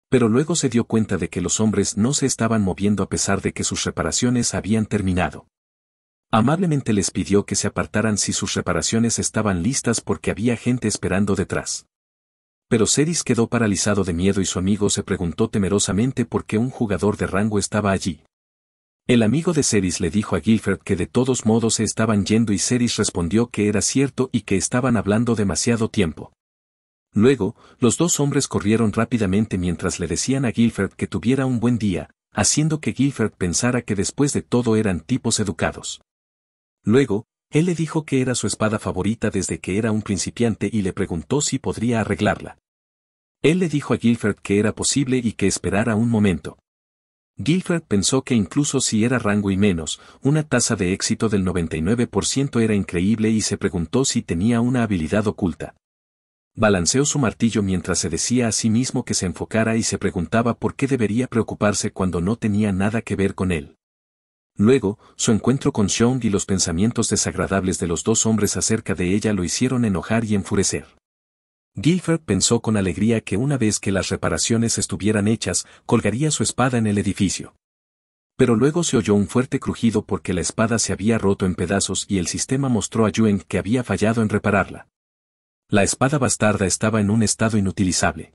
Pero luego se dio cuenta de que los hombres no se estaban moviendo a pesar de que sus reparaciones habían terminado. Amablemente les pidió que se apartaran si sus reparaciones estaban listas porque había gente esperando detrás. Pero Ceris quedó paralizado de miedo y su amigo se preguntó temerosamente por qué un jugador de rango estaba allí. El amigo de Ceris le dijo a Guilford que de todos modos se estaban yendo y Ceris respondió que era cierto y que estaban hablando demasiado tiempo. Luego, los dos hombres corrieron rápidamente mientras le decían a Guilford que tuviera un buen día, haciendo que Guilford pensara que después de todo eran tipos educados. Luego, él le dijo que era su espada favorita desde que era un principiante y le preguntó si podría arreglarla. Él le dijo a Guilford que era posible y que esperara un momento. Guilford pensó que incluso si era rango y menos, una tasa de éxito del 99% era increíble y se preguntó si tenía una habilidad oculta. Balanceó su martillo mientras se decía a sí mismo que se enfocara y se preguntaba por qué debería preocuparse cuando no tenía nada que ver con él. Luego, su encuentro con Sean y los pensamientos desagradables de los dos hombres acerca de ella lo hicieron enojar y enfurecer. Guilford pensó con alegría que una vez que las reparaciones estuvieran hechas, colgaría su espada en el edificio. Pero luego se oyó un fuerte crujido porque la espada se había roto en pedazos y el sistema mostró a Yuen que había fallado en repararla. La espada bastarda estaba en un estado inutilizable.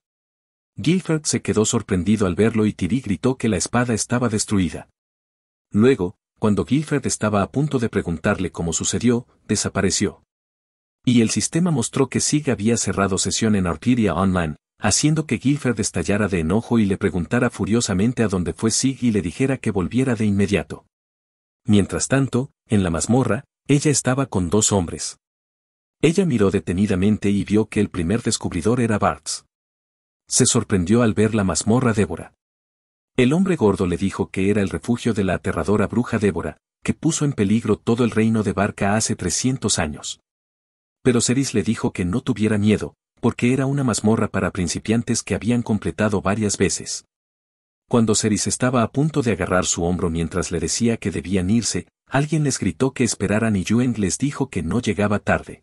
Guilford se quedó sorprendido al verlo y Tiri gritó que la espada estaba destruida. Luego, cuando Guilford estaba a punto de preguntarle cómo sucedió, desapareció. Y el sistema mostró que Sig había cerrado sesión en Arcadia Online, haciendo que Guilford estallara de enojo y le preguntara furiosamente a dónde fue Sig y le dijera que volviera de inmediato. Mientras tanto, en la mazmorra, ella estaba con dos hombres. Ella miró detenidamente y vio que el primer descubridor era Bartz. Se sorprendió al ver la mazmorra Débora. El hombre gordo le dijo que era el refugio de la aterradora bruja Débora, que puso en peligro todo el reino de Barca hace 300 años. Pero Ceris le dijo que no tuviera miedo, porque era una mazmorra para principiantes que habían completado varias veces. Cuando Ceris estaba a punto de agarrar su hombro mientras le decía que debían irse, alguien les gritó que esperaran y Yuen les dijo que no llegaba tarde.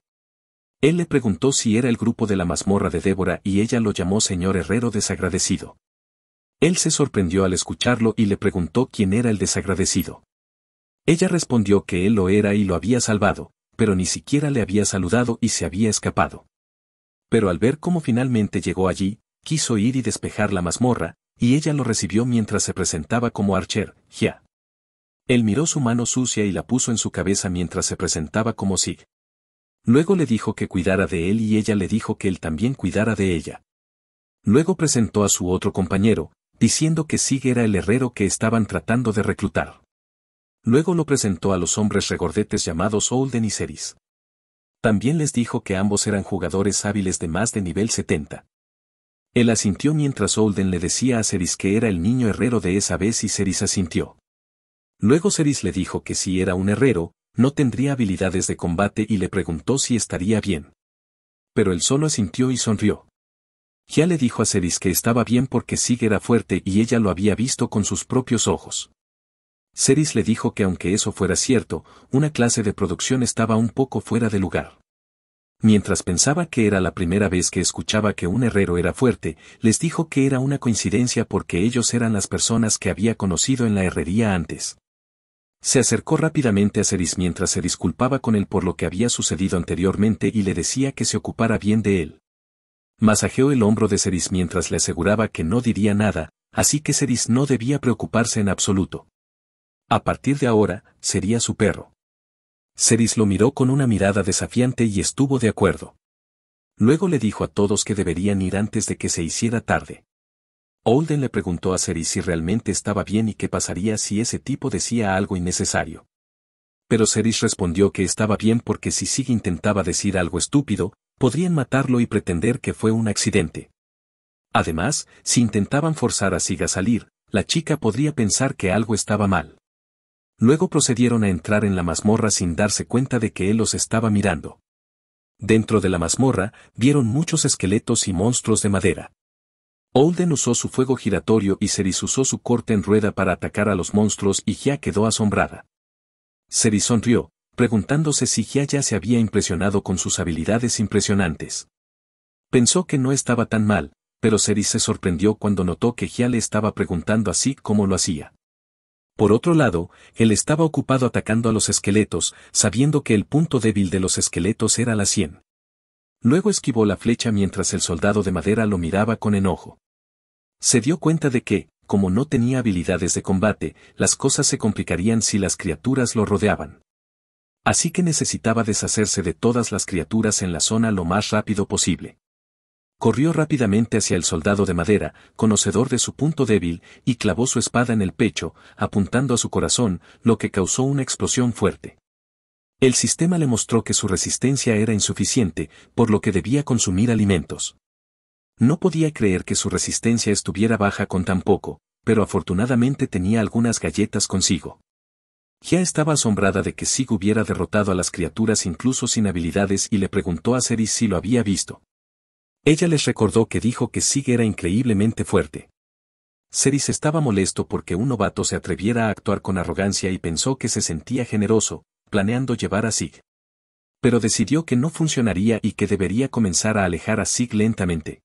Él le preguntó si era el grupo de la mazmorra de Débora y ella lo llamó señor herrero desagradecido. Él se sorprendió al escucharlo y le preguntó quién era el desagradecido. Ella respondió que él lo era y lo había salvado, pero ni siquiera le había saludado y se había escapado. Pero al ver cómo finalmente llegó allí, quiso ir y despejar la mazmorra, y ella lo recibió mientras se presentaba como Archer, ya. Él miró su mano sucia y la puso en su cabeza mientras se presentaba como Sig. Luego le dijo que cuidara de él y ella le dijo que él también cuidara de ella. Luego presentó a su otro compañero, diciendo que Sig era el herrero que estaban tratando de reclutar. Luego lo presentó a los hombres regordetes llamados Olden y Ceris. También les dijo que ambos eran jugadores hábiles de más de nivel 70. Él asintió mientras Olden le decía a Ceris que era el niño herrero de esa vez y Ceris asintió. Luego Ceris le dijo que si era un herrero, no tendría habilidades de combate y le preguntó si estaría bien. Pero él solo asintió y sonrió. Ya le dijo a Ceris que estaba bien porque Sig era fuerte y ella lo había visto con sus propios ojos. Ceris le dijo que aunque eso fuera cierto, una clase de producción estaba un poco fuera de lugar. Mientras pensaba que era la primera vez que escuchaba que un herrero era fuerte, les dijo que era una coincidencia porque ellos eran las personas que había conocido en la herrería antes. Se acercó rápidamente a Ceris mientras se disculpaba con él por lo que había sucedido anteriormente y le decía que se ocupara bien de él. Masajeó el hombro de Ceris mientras le aseguraba que no diría nada, así que Ceris no debía preocuparse en absoluto. A partir de ahora, sería su perro. Ceris lo miró con una mirada desafiante y estuvo de acuerdo. Luego le dijo a todos que deberían ir antes de que se hiciera tarde. Olden le preguntó a Ceris si realmente estaba bien y qué pasaría si ese tipo decía algo innecesario. Pero Ceris respondió que estaba bien porque si Sig intentaba decir algo estúpido, podrían matarlo y pretender que fue un accidente. Además, si intentaban forzar a Siga a salir, la chica podría pensar que algo estaba mal. Luego procedieron a entrar en la mazmorra sin darse cuenta de que él los estaba mirando. Dentro de la mazmorra, vieron muchos esqueletos y monstruos de madera. Olden usó su fuego giratorio y Ceris usó su corte en rueda para atacar a los monstruos y ya quedó asombrada. Ceris sonrió, preguntándose si Gia ya se había impresionado con sus habilidades impresionantes. Pensó que no estaba tan mal, pero Ceri se sorprendió cuando notó que Gia le estaba preguntando así cómo lo hacía. Por otro lado, él estaba ocupado atacando a los esqueletos, sabiendo que el punto débil de los esqueletos era la sien. Luego esquivó la flecha mientras el soldado de madera lo miraba con enojo. Se dio cuenta de que, como no tenía habilidades de combate, las cosas se complicarían si las criaturas lo rodeaban. Así que necesitaba deshacerse de todas las criaturas en la zona lo más rápido posible. Corrió rápidamente hacia el soldado de madera, conocedor de su punto débil, y clavó su espada en el pecho, apuntando a su corazón, lo que causó una explosión fuerte. El sistema le mostró que su resistencia era insuficiente, por lo que debía consumir alimentos. No podía creer que su resistencia estuviera baja con tan poco, pero afortunadamente tenía algunas galletas consigo. Ya estaba asombrada de que Sig hubiera derrotado a las criaturas incluso sin habilidades y le preguntó a Ceris si lo había visto. Ella les recordó que dijo que Sig era increíblemente fuerte. Ceris estaba molesto porque un novato se atreviera a actuar con arrogancia y pensó que se sentía generoso, planeando llevar a Sig. Pero decidió que no funcionaría y que debería comenzar a alejar a Sig lentamente.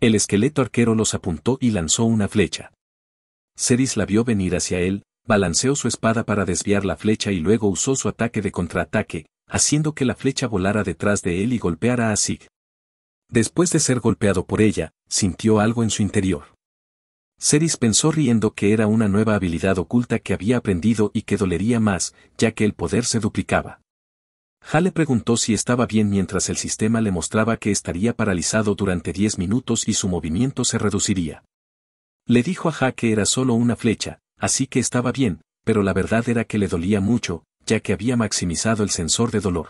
El esqueleto arquero los apuntó y lanzó una flecha. Ceris la vio venir hacia él, balanceó su espada para desviar la flecha y luego usó su ataque de contraataque, haciendo que la flecha volara detrás de él y golpeara a Sig. Después de ser golpeado por ella, sintió algo en su interior. Ceris pensó riendo que era una nueva habilidad oculta que había aprendido y que dolería más, ya que el poder se duplicaba. Hale preguntó si estaba bien mientras el sistema le mostraba que estaría paralizado durante diez minutos y su movimiento se reduciría. Le dijo a Ja que era solo una flecha, Así que estaba bien, pero la verdad era que le dolía mucho, ya que había maximizado el sensor de dolor.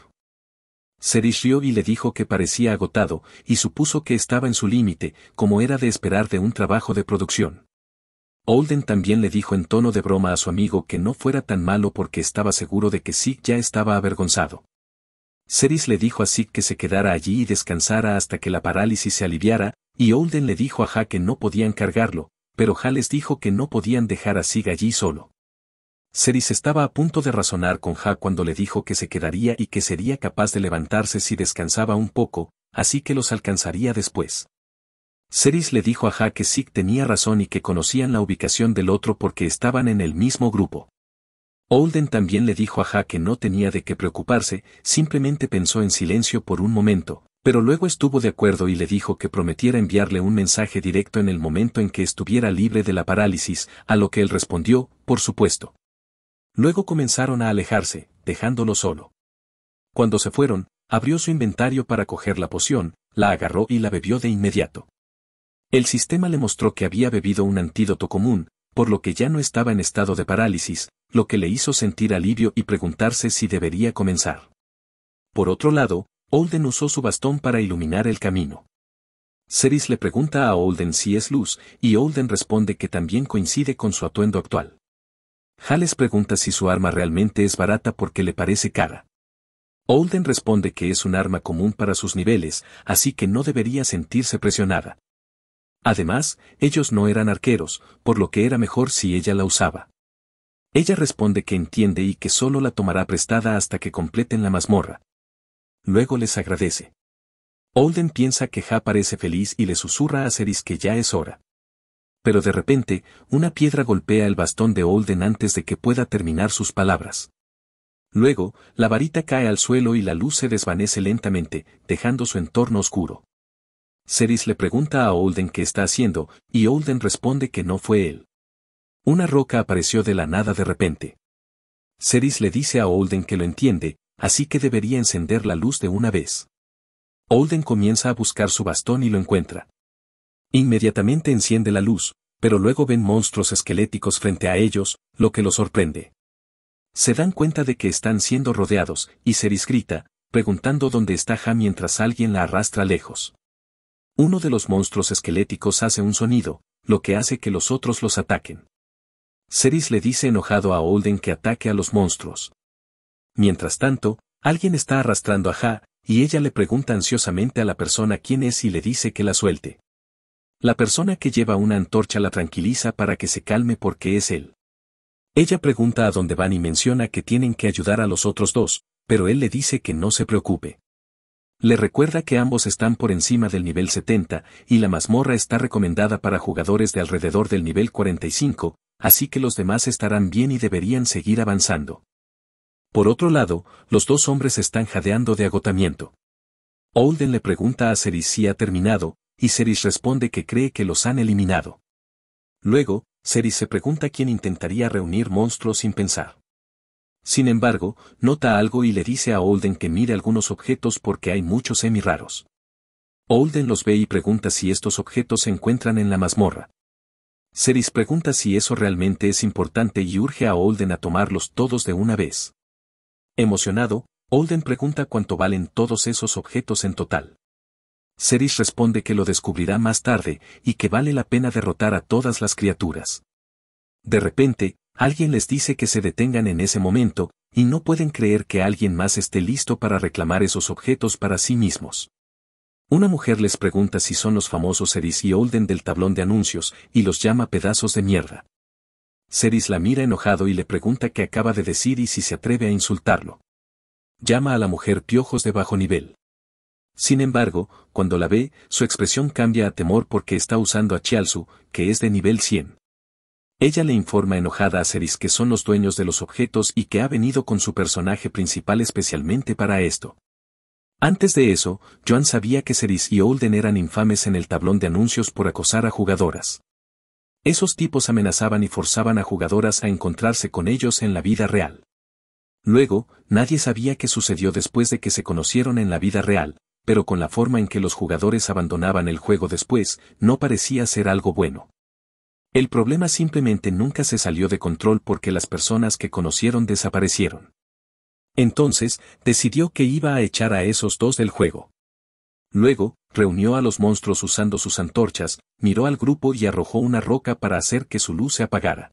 Se rió y le dijo que parecía agotado, y supuso que estaba en su límite, como era de esperar de un trabajo de producción. Olden también le dijo en tono de broma a su amigo que no fuera tan malo porque estaba seguro de que Sig ya estaba avergonzado. Ceris le dijo a Sig que se quedara allí y descansara hasta que la parálisis se aliviara, y Olden le dijo a Ja que no podían cargarlo, pero les dijo que no podían dejar a Sig allí solo. Ceris estaba a punto de razonar con Ja cuando le dijo que se quedaría y que sería capaz de levantarse si descansaba un poco, así que los alcanzaría después. Ceris le dijo a Ja que Sig tenía razón y que conocían la ubicación del otro porque estaban en el mismo grupo. Olden también le dijo a Ja que no tenía de qué preocuparse, simplemente pensó en silencio por un momento, pero luego estuvo de acuerdo y le dijo que prometiera enviarle un mensaje directo en el momento en que estuviera libre de la parálisis, a lo que él respondió, por supuesto. Luego comenzaron a alejarse, dejándolo solo. Cuando se fueron, abrió su inventario para coger la poción, la agarró y la bebió de inmediato. El sistema le mostró que había bebido un antídoto común, por lo que ya no estaba en estado de parálisis, lo que le hizo sentir alivio y preguntarse si debería comenzar. Por otro lado, Olden usó su bastón para iluminar el camino. Ceris le pregunta a Olden si es luz, y Olden responde que también coincide con su atuendo actual. Hales pregunta si su arma realmente es barata porque le parece cara. Olden responde que es un arma común para sus niveles, así que no debería sentirse presionada. Además, ellos no eran arqueros, por lo que era mejor si ella la usaba. Ella responde que entiende y que solo la tomará prestada hasta que completen la mazmorra. Luego les agradece. Olden piensa que Ja parece feliz y le susurra a Ceris que ya es hora. Pero de repente, una piedra golpea el bastón de Olden antes de que pueda terminar sus palabras. Luego, la varita cae al suelo y la luz se desvanece lentamente, dejando su entorno oscuro. Ceris le pregunta a Olden qué está haciendo, y Olden responde que no fue él. Una roca apareció de la nada de repente. Ceris le dice a Olden que lo entiende, así que debería encender la luz de una vez. Olden comienza a buscar su bastón y lo encuentra. Inmediatamente enciende la luz, pero luego ven monstruos esqueléticos frente a ellos, lo que los sorprende. Se dan cuenta de que están siendo rodeados, y Ceris grita, preguntando dónde está ja mientras alguien la arrastra lejos. Uno de los monstruos esqueléticos hace un sonido, lo que hace que los otros los ataquen. Ceris le dice enojado a Olden que ataque a los monstruos. Mientras tanto, alguien está arrastrando a Ja, y ella le pregunta ansiosamente a la persona quién es y le dice que la suelte. La persona que lleva una antorcha la tranquiliza para que se calme porque es él. Ella pregunta a dónde van y menciona que tienen que ayudar a los otros dos, pero él le dice que no se preocupe. Le recuerda que ambos están por encima del nivel 70 y la mazmorra está recomendada para jugadores de alrededor del nivel 45, así que los demás estarán bien y deberían seguir avanzando. Por otro lado, los dos hombres están jadeando de agotamiento. Olden le pregunta a Ceris si ha terminado, y Ceris responde que cree que los han eliminado. Luego, Ceris se pregunta quién intentaría reunir monstruos sin pensar. Sin embargo, nota algo y le dice a Olden que mire algunos objetos porque hay muchos semi-raros. Olden los ve y pregunta si estos objetos se encuentran en la mazmorra. Ceris pregunta si eso realmente es importante y urge a Olden a tomarlos todos de una vez. Emocionado, Olden pregunta cuánto valen todos esos objetos en total. Ceris responde que lo descubrirá más tarde y que vale la pena derrotar a todas las criaturas. De repente, alguien les dice que se detengan en ese momento, y no pueden creer que alguien más esté listo para reclamar esos objetos para sí mismos. Una mujer les pregunta si son los famosos Ceres y Olden del tablón de anuncios, y los llama pedazos de mierda. Ceris la mira enojado y le pregunta qué acaba de decir y si se atreve a insultarlo. Llama a la mujer piojos de bajo nivel. Sin embargo, cuando la ve, su expresión cambia a temor porque está usando a Chialsu, que es de nivel 100. Ella le informa enojada a Ceris que son los dueños de los objetos y que ha venido con su personaje principal especialmente para esto. Antes de eso, Joan sabía que Ceris y Olden eran infames en el tablón de anuncios por acosar a jugadoras. Esos tipos amenazaban y forzaban a jugadoras a encontrarse con ellos en la vida real. Luego, nadie sabía qué sucedió después de que se conocieron en la vida real, pero con la forma en que los jugadores abandonaban el juego después, no parecía ser algo bueno. El problema simplemente nunca se salió de control porque las personas que conocieron desaparecieron. Entonces, decidió que iba a echar a esos dos del juego. Luego, reunió a los monstruos usando sus antorchas, miró al grupo y arrojó una roca para hacer que su luz se apagara.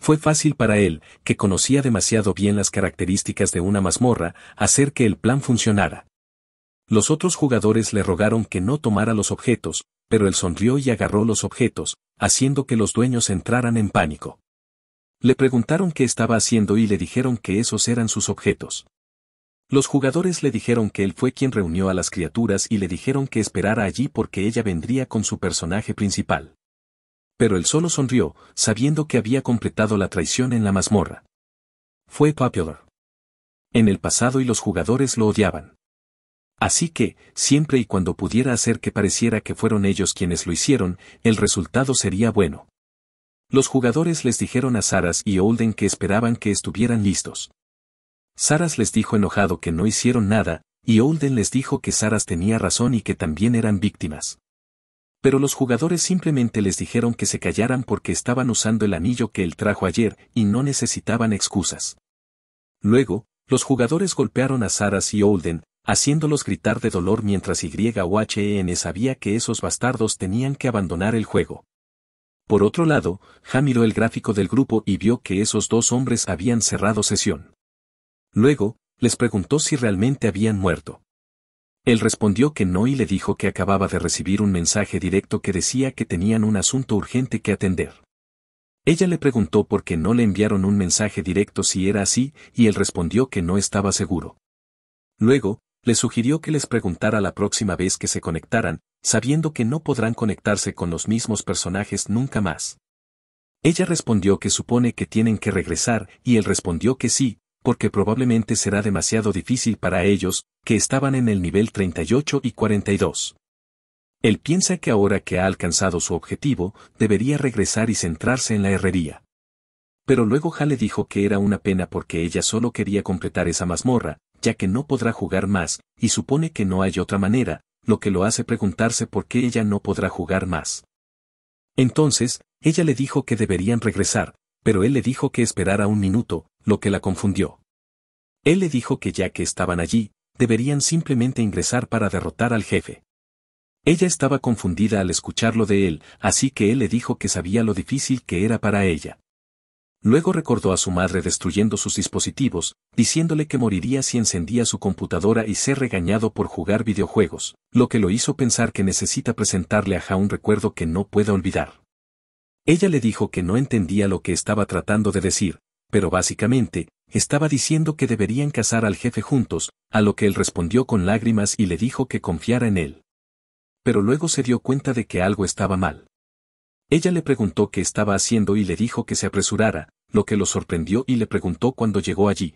Fue fácil para él, que conocía demasiado bien las características de una mazmorra, hacer que el plan funcionara. Los otros jugadores le rogaron que no tomara los objetos, pero él sonrió y agarró los objetos, haciendo que los dueños entraran en pánico. Le preguntaron qué estaba haciendo y le dijeron que esos eran sus objetos. Los jugadores le dijeron que él fue quien reunió a las criaturas y le dijeron que esperara allí porque ella vendría con su personaje principal. Pero él solo sonrió, sabiendo que había completado la traición en la mazmorra. Fue popular. En el pasado y los jugadores lo odiaban. Así que, siempre y cuando pudiera hacer que pareciera que fueron ellos quienes lo hicieron, el resultado sería bueno. Los jugadores les dijeron a Saras y Olden que esperaban que estuvieran listos. Saras les dijo enojado que no hicieron nada, y Olden les dijo que Saras tenía razón y que también eran víctimas. Pero los jugadores simplemente les dijeron que se callaran porque estaban usando el anillo que él trajo ayer y no necesitaban excusas. Luego, los jugadores golpearon a Saras y Olden, haciéndolos gritar de dolor mientras YHN e sabía que esos bastardos tenían que abandonar el juego. Por otro lado, Ja miró el gráfico del grupo y vio que esos dos hombres habían cerrado sesión. Luego, les preguntó si realmente habían muerto. Él respondió que no y le dijo que acababa de recibir un mensaje directo que decía que tenían un asunto urgente que atender. Ella le preguntó por qué no le enviaron un mensaje directo si era así, y él respondió que no estaba seguro. Luego, le sugirió que les preguntara la próxima vez que se conectaran, sabiendo que no podrán conectarse con los mismos personajes nunca más. Ella respondió que supone que tienen que regresar, y él respondió que sí, porque probablemente será demasiado difícil para ellos, que estaban en el nivel 38 y 42. Él piensa que ahora que ha alcanzado su objetivo, debería regresar y centrarse en la herrería. Pero luego le dijo que era una pena porque ella solo quería completar esa mazmorra, ya que no podrá jugar más, y supone que no hay otra manera, lo que lo hace preguntarse por qué ella no podrá jugar más. Entonces, ella le dijo que deberían regresar, pero él le dijo que esperara un minuto, lo que la confundió. Él le dijo que ya que estaban allí, deberían simplemente ingresar para derrotar al jefe. Ella estaba confundida al escucharlo de él, así que él le dijo que sabía lo difícil que era para ella. Luego recordó a su madre destruyendo sus dispositivos, diciéndole que moriría si encendía su computadora y ser regañado por jugar videojuegos, lo que lo hizo pensar que necesita presentarle a Ja un recuerdo que no pueda olvidar. Ella le dijo que no entendía lo que estaba tratando de decir, pero básicamente, estaba diciendo que deberían casar al jefe juntos, a lo que él respondió con lágrimas y le dijo que confiara en él. Pero luego se dio cuenta de que algo estaba mal. Ella le preguntó qué estaba haciendo y le dijo que se apresurara, lo que lo sorprendió y le preguntó cuando llegó allí.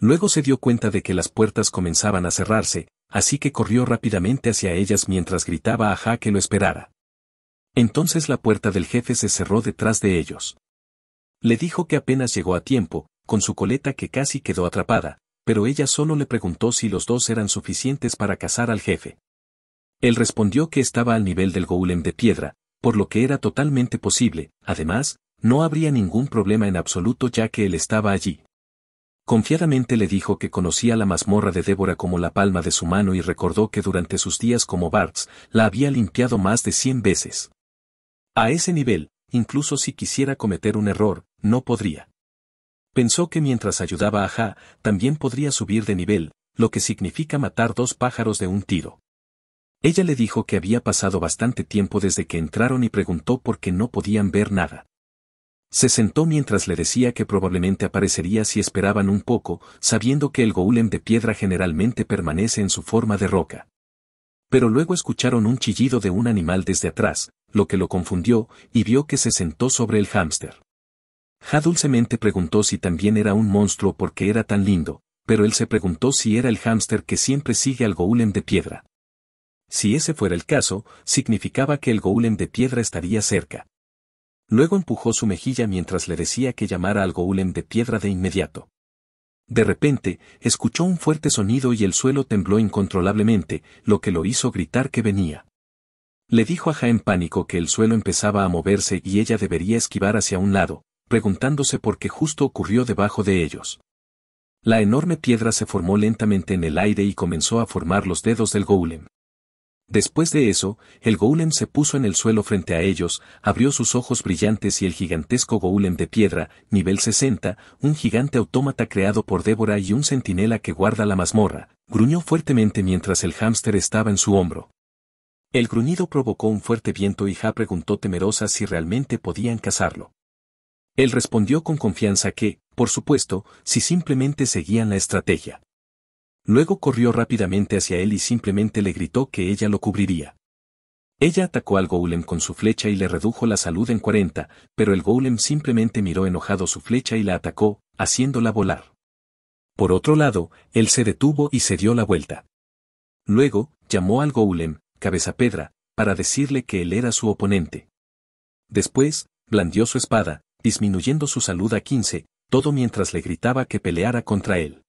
Luego se dio cuenta de que las puertas comenzaban a cerrarse, así que corrió rápidamente hacia ellas mientras gritaba a Ja que lo esperara. Entonces la puerta del jefe se cerró detrás de ellos. Le dijo que apenas llegó a tiempo, con su coleta que casi quedó atrapada, pero ella solo le preguntó si los dos eran suficientes para cazar al jefe. Él respondió que estaba al nivel del golem de piedra, por lo que era totalmente posible, además, no habría ningún problema en absoluto ya que él estaba allí. Confiadamente le dijo que conocía la mazmorra de Débora como la palma de su mano y recordó que durante sus días como Bartz la había limpiado más de cien veces. A ese nivel, incluso si quisiera cometer un error, no podría. Pensó que mientras ayudaba a Ja, también podría subir de nivel, lo que significa matar dos pájaros de un tiro. Ella le dijo que había pasado bastante tiempo desde que entraron y preguntó por qué no podían ver nada. Se sentó mientras le decía que probablemente aparecería si esperaban un poco, sabiendo que el golem de piedra generalmente permanece en su forma de roca. Pero luego escucharon un chillido de un animal desde atrás, lo que lo confundió, y vio que se sentó sobre el hámster. Ja dulcemente preguntó si también era un monstruo porque era tan lindo, pero él se preguntó si era el hámster que siempre sigue al golem de piedra. Si ese fuera el caso, significaba que el golem de piedra estaría cerca. Luego empujó su mejilla mientras le decía que llamara al golem de piedra de inmediato. De repente, escuchó un fuerte sonido y el suelo tembló incontrolablemente, lo que lo hizo gritar que venía. Le dijo a Ja en pánico que el suelo empezaba a moverse y ella debería esquivar hacia un lado, preguntándose por qué justo ocurrió debajo de ellos. La enorme piedra se formó lentamente en el aire y comenzó a formar los dedos del golem. Después de eso, el golem se puso en el suelo frente a ellos, abrió sus ojos brillantes y el gigantesco golem de piedra, nivel 60, un gigante autómata creado por Débora y un centinela que guarda la mazmorra, gruñó fuertemente mientras el hámster estaba en su hombro. El gruñido provocó un fuerte viento y Ja preguntó temerosa si realmente podían cazarlo. Él respondió con confianza que, por supuesto, si simplemente seguían la estrategia. Luego corrió rápidamente hacia él y simplemente le gritó que ella lo cubriría. Ella atacó al golem con su flecha y le redujo la salud en 40, pero el golem simplemente miró enojado su flecha y la atacó, haciéndola volar. Por otro lado, él se detuvo y se dio la vuelta. Luego, llamó al golem, cabeza pedra, para decirle que él era su oponente. Después, blandió su espada, disminuyendo su salud a 15, todo mientras le gritaba que peleara contra él.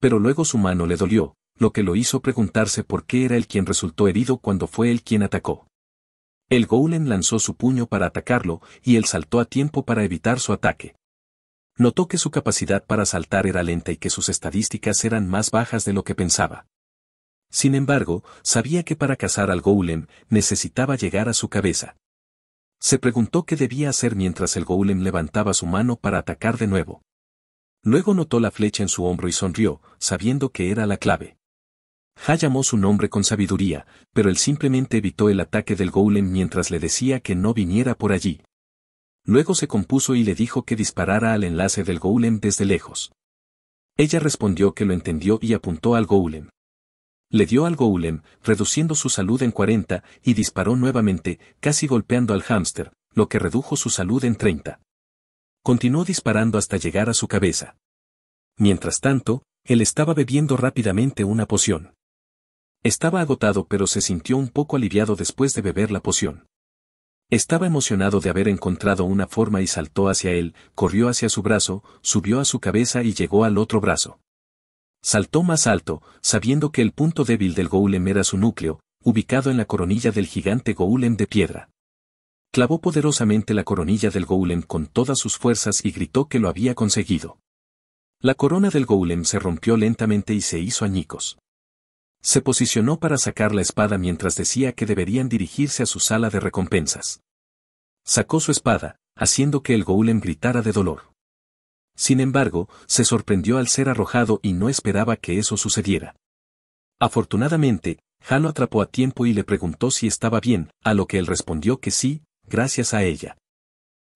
Pero luego su mano le dolió, lo que lo hizo preguntarse por qué era él quien resultó herido cuando fue él quien atacó. El golem lanzó su puño para atacarlo y él saltó a tiempo para evitar su ataque. Notó que su capacidad para saltar era lenta y que sus estadísticas eran más bajas de lo que pensaba. Sin embargo, sabía que para cazar al golem necesitaba llegar a su cabeza. Se preguntó qué debía hacer mientras el golem levantaba su mano para atacar de nuevo. Luego notó la flecha en su hombro y sonrió, sabiendo que era la clave. Ha llamó su nombre con sabiduría, pero él simplemente evitó el ataque del golem mientras le decía que no viniera por allí. Luego se compuso y le dijo que disparara al enlace del golem desde lejos. Ella respondió que lo entendió y apuntó al golem. Le dio al golem, reduciendo su salud en 40, y disparó nuevamente, casi golpeando al hámster, lo que redujo su salud en 30. Continuó disparando hasta llegar a su cabeza. Mientras tanto, él estaba bebiendo rápidamente una poción. Estaba agotado pero se sintió un poco aliviado después de beber la poción. Estaba emocionado de haber encontrado una forma y saltó hacia él, corrió hacia su brazo, subió a su cabeza y llegó al otro brazo. Saltó más alto, sabiendo que el punto débil del golem era su núcleo, ubicado en la coronilla del gigante golem de piedra. Clavó poderosamente la coronilla del golem con todas sus fuerzas y gritó que lo había conseguido. La corona del golem se rompió lentamente y se hizo añicos. Se posicionó para sacar la espada mientras decía que deberían dirigirse a su sala de recompensas. Sacó su espada, haciendo que el golem gritara de dolor. Sin embargo, se sorprendió al ser arrojado y no esperaba que eso sucediera. Afortunadamente, lo atrapó a tiempo y le preguntó si estaba bien, a lo que él respondió que sí, gracias a ella.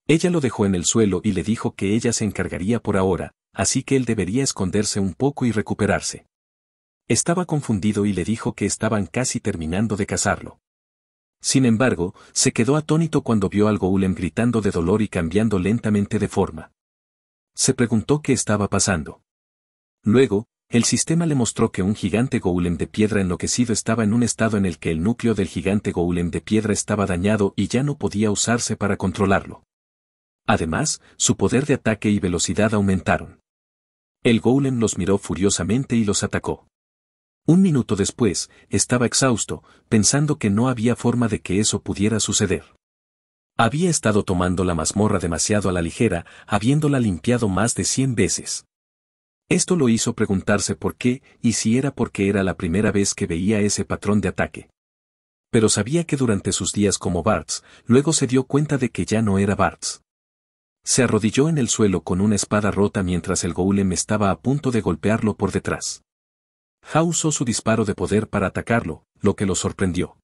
Ella lo dejó en el suelo y le dijo que ella se encargaría por ahora, así que él debería esconderse un poco y recuperarse. Estaba confundido y le dijo que estaban casi terminando de casarlo. Sin embargo, se quedó atónito cuando vio al Golem gritando de dolor y cambiando lentamente de forma. Se preguntó qué estaba pasando. Luego, el sistema le mostró que un gigante golem de piedra enloquecido estaba en un estado en el que el núcleo del gigante golem de piedra estaba dañado y ya no podía usarse para controlarlo. Además, su poder de ataque y velocidad aumentaron. El golem los miró furiosamente y los atacó. Un minuto después, estaba exhausto, pensando que no había forma de que eso pudiera suceder. Había estado tomando la mazmorra demasiado a la ligera, habiéndola limpiado más de cien veces. Esto lo hizo preguntarse por qué, y si era porque era la primera vez que veía ese patrón de ataque. Pero sabía que durante sus días como Bartz, luego se dio cuenta de que ya no era Bartz. Se arrodilló en el suelo con una espada rota mientras el golem estaba a punto de golpearlo por detrás. Ha usó su disparo de poder para atacarlo, lo que lo sorprendió.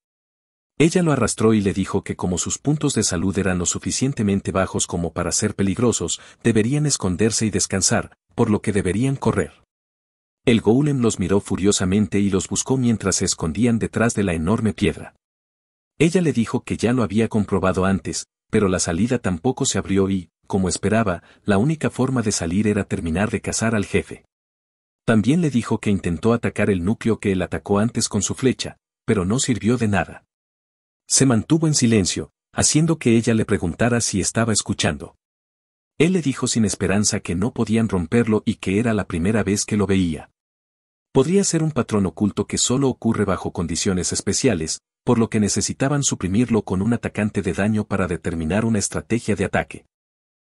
Ella lo arrastró y le dijo que como sus puntos de salud eran lo suficientemente bajos como para ser peligrosos, deberían esconderse y descansar, por lo que deberían correr. El golem los miró furiosamente y los buscó mientras se escondían detrás de la enorme piedra. Ella le dijo que ya lo había comprobado antes, pero la salida tampoco se abrió y, como esperaba, la única forma de salir era terminar de cazar al jefe. También le dijo que intentó atacar el núcleo que él atacó antes con su flecha, pero no sirvió de nada. Se mantuvo en silencio, haciendo que ella le preguntara si estaba escuchando. Él le dijo sin esperanza que no podían romperlo y que era la primera vez que lo veía. Podría ser un patrón oculto que solo ocurre bajo condiciones especiales, por lo que necesitaban suprimirlo con un atacante de daño para determinar una estrategia de ataque.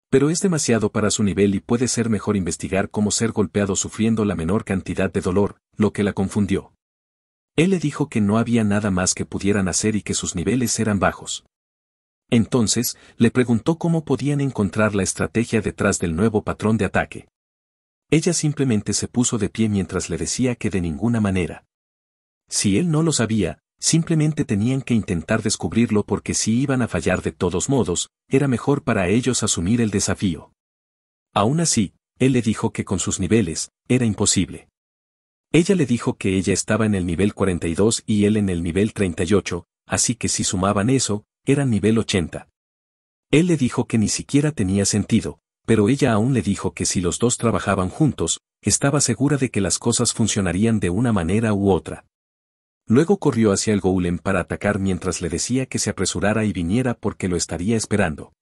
Pero es demasiado para su nivel y puede ser mejor investigar cómo ser golpeado sufriendo la menor cantidad de dolor, lo que la confundió. Él le dijo que no había nada más que pudieran hacer y que sus niveles eran bajos. Entonces, le preguntó cómo podían encontrar la estrategia detrás del nuevo patrón de ataque. Ella simplemente se puso de pie mientras le decía que de ninguna manera. Si él no lo sabía, simplemente tenían que intentar descubrirlo porque si iban a fallar de todos modos, era mejor para ellos asumir el desafío. Aún así, él le dijo que con sus niveles, era imposible. Ella le dijo que ella estaba en el nivel 42 y él en el nivel 38, así que si sumaban eso, eran nivel 80. Él le dijo que ni siquiera tenía sentido, pero ella aún le dijo que si los dos trabajaban juntos, estaba segura de que las cosas funcionarían de una manera u otra. Luego corrió hacia el golem para atacar mientras le decía que se apresurara y viniera porque lo estaría esperando.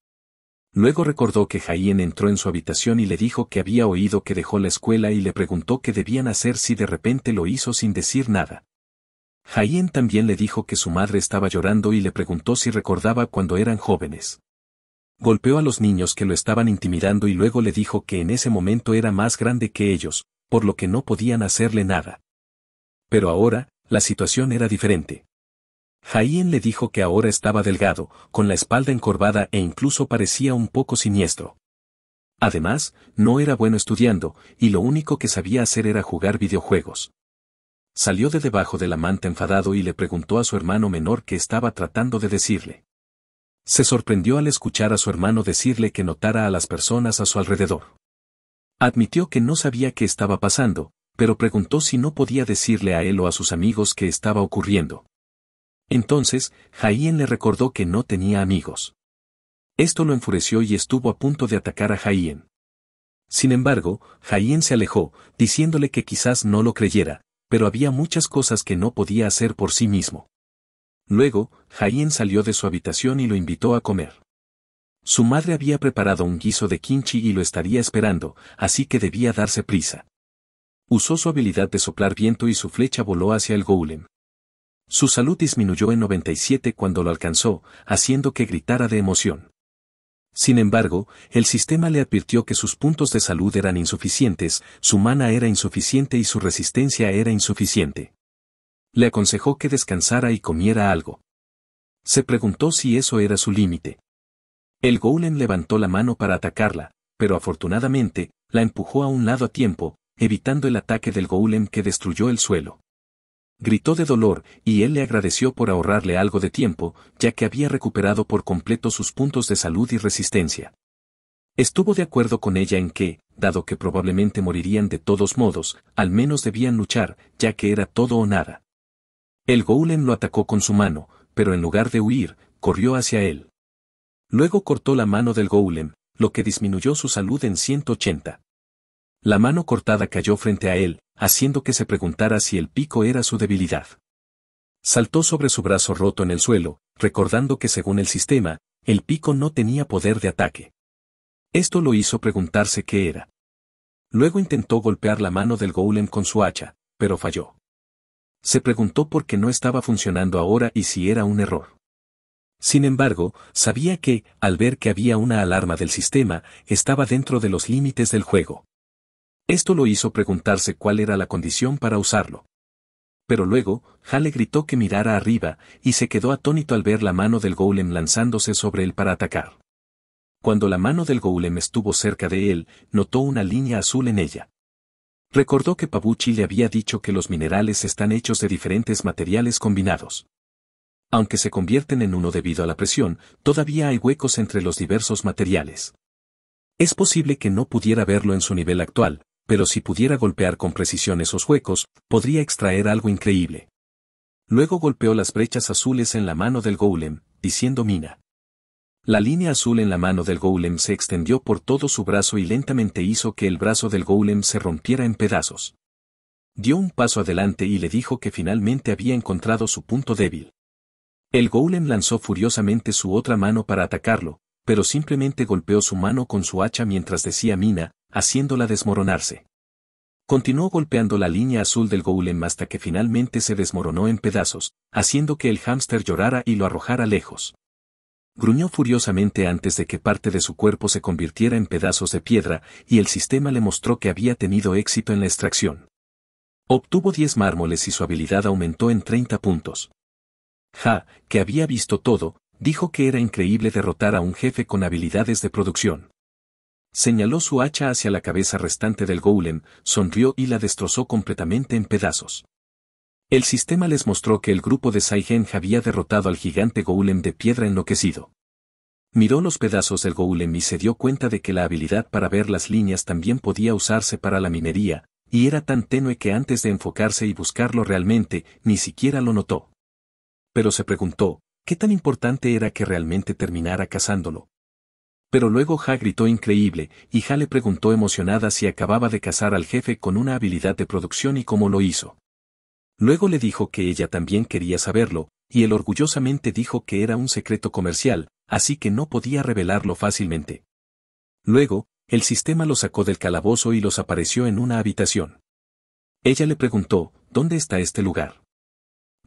Luego recordó que Jaien entró en su habitación y le dijo que había oído que dejó la escuela y le preguntó qué debían hacer si de repente lo hizo sin decir nada. Jaien también le dijo que su madre estaba llorando y le preguntó si recordaba cuando eran jóvenes. Golpeó a los niños que lo estaban intimidando y luego le dijo que en ese momento era más grande que ellos, por lo que no podían hacerle nada. Pero ahora, la situación era diferente. Jaien le dijo que ahora estaba delgado, con la espalda encorvada e incluso parecía un poco siniestro. Además, no era bueno estudiando, y lo único que sabía hacer era jugar videojuegos. Salió de debajo de la manta enfadado y le preguntó a su hermano menor qué estaba tratando de decirle. Se sorprendió al escuchar a su hermano decirle que notara a las personas a su alrededor. Admitió que no sabía qué estaba pasando, pero preguntó si no podía decirle a él o a sus amigos qué estaba ocurriendo. Entonces, Jaien le recordó que no tenía amigos. Esto lo enfureció y estuvo a punto de atacar a Jaien. Sin embargo, Jaien se alejó, diciéndole que quizás no lo creyera, pero había muchas cosas que no podía hacer por sí mismo. Luego, Jaien salió de su habitación y lo invitó a comer. Su madre había preparado un guiso de kimchi y lo estaría esperando, así que debía darse prisa. Usó su habilidad de soplar viento y su flecha voló hacia el golem. Su salud disminuyó en 97 cuando lo alcanzó, haciendo que gritara de emoción. Sin embargo, el sistema le advirtió que sus puntos de salud eran insuficientes, su mana era insuficiente y su resistencia era insuficiente. Le aconsejó que descansara y comiera algo. Se preguntó si eso era su límite. El golem levantó la mano para atacarla, pero afortunadamente, la empujó a un lado a tiempo, evitando el ataque del golem que destruyó el suelo. Gritó de dolor, y él le agradeció por ahorrarle algo de tiempo, ya que había recuperado por completo sus puntos de salud y resistencia. Estuvo de acuerdo con ella en que, dado que probablemente morirían de todos modos, al menos debían luchar, ya que era todo o nada. El golem lo atacó con su mano, pero en lugar de huir, corrió hacia él. Luego cortó la mano del golem, lo que disminuyó su salud en 180. La mano cortada cayó frente a él, haciendo que se preguntara si el pico era su debilidad. Saltó sobre su brazo roto en el suelo, recordando que según el sistema, el pico no tenía poder de ataque. Esto lo hizo preguntarse qué era. Luego intentó golpear la mano del golem con su hacha, pero falló. Se preguntó por qué no estaba funcionando ahora y si era un error. Sin embargo, sabía que, al ver que había una alarma del sistema, estaba dentro de los límites del juego. Esto lo hizo preguntarse cuál era la condición para usarlo. Pero luego, Hale gritó que mirara arriba, y se quedó atónito al ver la mano del golem lanzándose sobre él para atacar. Cuando la mano del golem estuvo cerca de él, notó una línea azul en ella. Recordó que Pabuchi le había dicho que los minerales están hechos de diferentes materiales combinados. Aunque se convierten en uno debido a la presión, todavía hay huecos entre los diversos materiales. Es posible que no pudiera verlo en su nivel actual, pero si pudiera golpear con precisión esos huecos, podría extraer algo increíble. Luego golpeó las brechas azules en la mano del golem, diciendo mina. La línea azul en la mano del golem se extendió por todo su brazo y lentamente hizo que el brazo del golem se rompiera en pedazos. Dio un paso adelante y le dijo que finalmente había encontrado su punto débil. El golem lanzó furiosamente su otra mano para atacarlo, pero simplemente golpeó su mano con su hacha mientras decía mina, haciéndola desmoronarse. Continuó golpeando la línea azul del golem hasta que finalmente se desmoronó en pedazos, haciendo que el hámster llorara y lo arrojara lejos. Gruñó furiosamente antes de que parte de su cuerpo se convirtiera en pedazos de piedra, y el sistema le mostró que había tenido éxito en la extracción. Obtuvo 10 mármoles y su habilidad aumentó en 30 puntos. Ja, que había visto todo, dijo que era increíble derrotar a un jefe con habilidades de producción. Señaló su hacha hacia la cabeza restante del golem, sonrió y la destrozó completamente en pedazos. El sistema les mostró que el grupo de Saigen había derrotado al gigante golem de piedra enloquecido. Miró los pedazos del golem y se dio cuenta de que la habilidad para ver las líneas también podía usarse para la minería, y era tan tenue que antes de enfocarse y buscarlo realmente, ni siquiera lo notó. Pero se preguntó, ¿qué tan importante era que realmente terminara cazándolo? Pero luego Ja gritó increíble, y Ja le preguntó emocionada si acababa de cazar al jefe con una habilidad de producción y cómo lo hizo. Luego le dijo que ella también quería saberlo, y él orgullosamente dijo que era un secreto comercial, así que no podía revelarlo fácilmente. Luego, el sistema los sacó del calabozo y los apareció en una habitación. Ella le preguntó, ¿dónde está este lugar?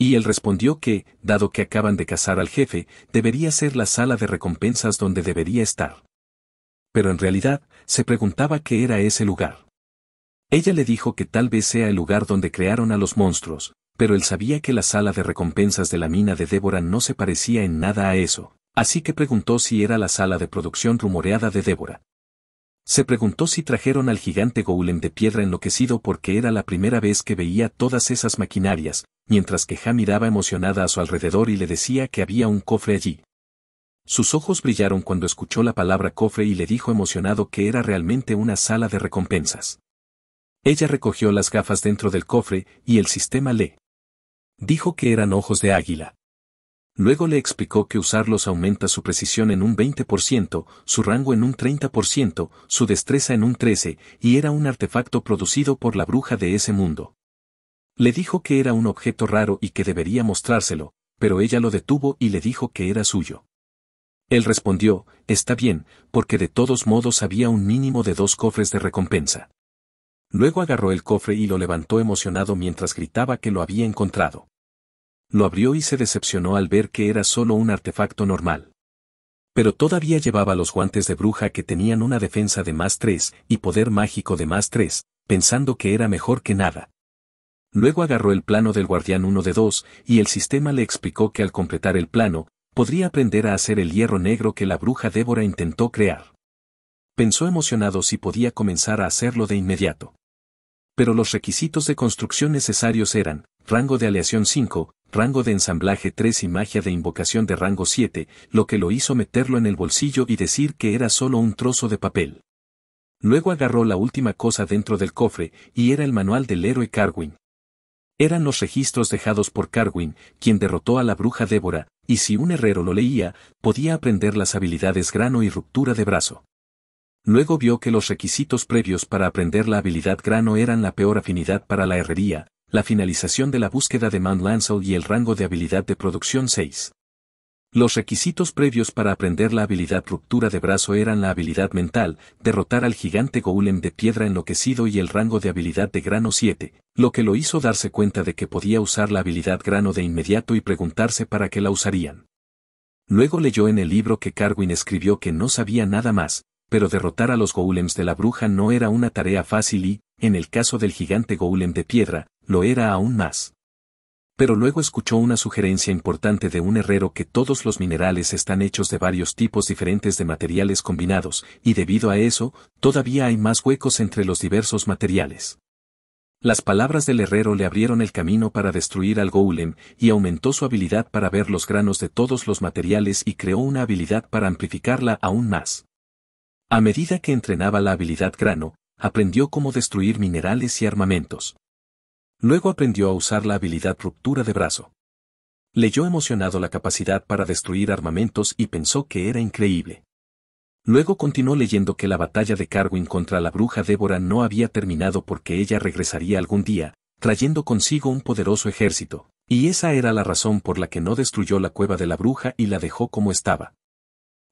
Y él respondió que, dado que acaban de cazar al jefe, debería ser la sala de recompensas donde debería estar. Pero en realidad, se preguntaba qué era ese lugar. Ella le dijo que tal vez sea el lugar donde crearon a los monstruos, pero él sabía que la sala de recompensas de la mina de Débora no se parecía en nada a eso, así que preguntó si era la sala de producción rumoreada de Débora. Se preguntó si trajeron al gigante Golem de piedra enloquecido porque era la primera vez que veía todas esas maquinarias, mientras que Ja miraba emocionada a su alrededor y le decía que había un cofre allí. Sus ojos brillaron cuando escuchó la palabra cofre y le dijo emocionado que era realmente una sala de recompensas. Ella recogió las gafas dentro del cofre y el sistema le dijo que eran ojos de águila. Luego le explicó que usarlos aumenta su precisión en un 20%, su rango en un 30%, su destreza en un 13%, y era un artefacto producido por la bruja de ese mundo. Le dijo que era un objeto raro y que debería mostrárselo, pero ella lo detuvo y le dijo que era suyo. Él respondió, está bien, porque de todos modos había un mínimo de dos cofres de recompensa. Luego agarró el cofre y lo levantó emocionado mientras gritaba que lo había encontrado. Lo abrió y se decepcionó al ver que era solo un artefacto normal. Pero todavía llevaba los guantes de bruja que tenían una defensa de más tres y poder mágico de más tres, pensando que era mejor que nada. Luego agarró el plano del guardián 1 de 2 y el sistema le explicó que al completar el plano, podría aprender a hacer el hierro negro que la bruja Débora intentó crear. Pensó emocionado si podía comenzar a hacerlo de inmediato. Pero los requisitos de construcción necesarios eran, rango de aleación 5, rango de ensamblaje 3 y magia de invocación de rango 7, lo que lo hizo meterlo en el bolsillo y decir que era solo un trozo de papel. Luego agarró la última cosa dentro del cofre, y era el manual del héroe Carwin, eran los registros dejados por Carwin, quien derrotó a la bruja Débora, y si un herrero lo leía, podía aprender las habilidades grano y ruptura de brazo. Luego vio que los requisitos previos para aprender la habilidad grano eran la peor afinidad para la herrería, la finalización de la búsqueda de Man Lancel y el rango de habilidad de producción 6. Los requisitos previos para aprender la habilidad ruptura de brazo eran la habilidad mental, derrotar al gigante Golem de piedra enloquecido y el rango de habilidad de grano 7, lo que lo hizo darse cuenta de que podía usar la habilidad grano de inmediato y preguntarse para qué la usarían. Luego leyó en el libro que Carwin escribió que no sabía nada más, pero derrotar a los golems de la bruja no era una tarea fácil y, en el caso del gigante golem de piedra, lo era aún más pero luego escuchó una sugerencia importante de un herrero que todos los minerales están hechos de varios tipos diferentes de materiales combinados, y debido a eso, todavía hay más huecos entre los diversos materiales. Las palabras del herrero le abrieron el camino para destruir al golem, y aumentó su habilidad para ver los granos de todos los materiales y creó una habilidad para amplificarla aún más. A medida que entrenaba la habilidad grano, aprendió cómo destruir minerales y armamentos. Luego aprendió a usar la habilidad ruptura de brazo. Leyó emocionado la capacidad para destruir armamentos y pensó que era increíble. Luego continuó leyendo que la batalla de Carwin contra la bruja Débora no había terminado porque ella regresaría algún día, trayendo consigo un poderoso ejército, y esa era la razón por la que no destruyó la cueva de la bruja y la dejó como estaba.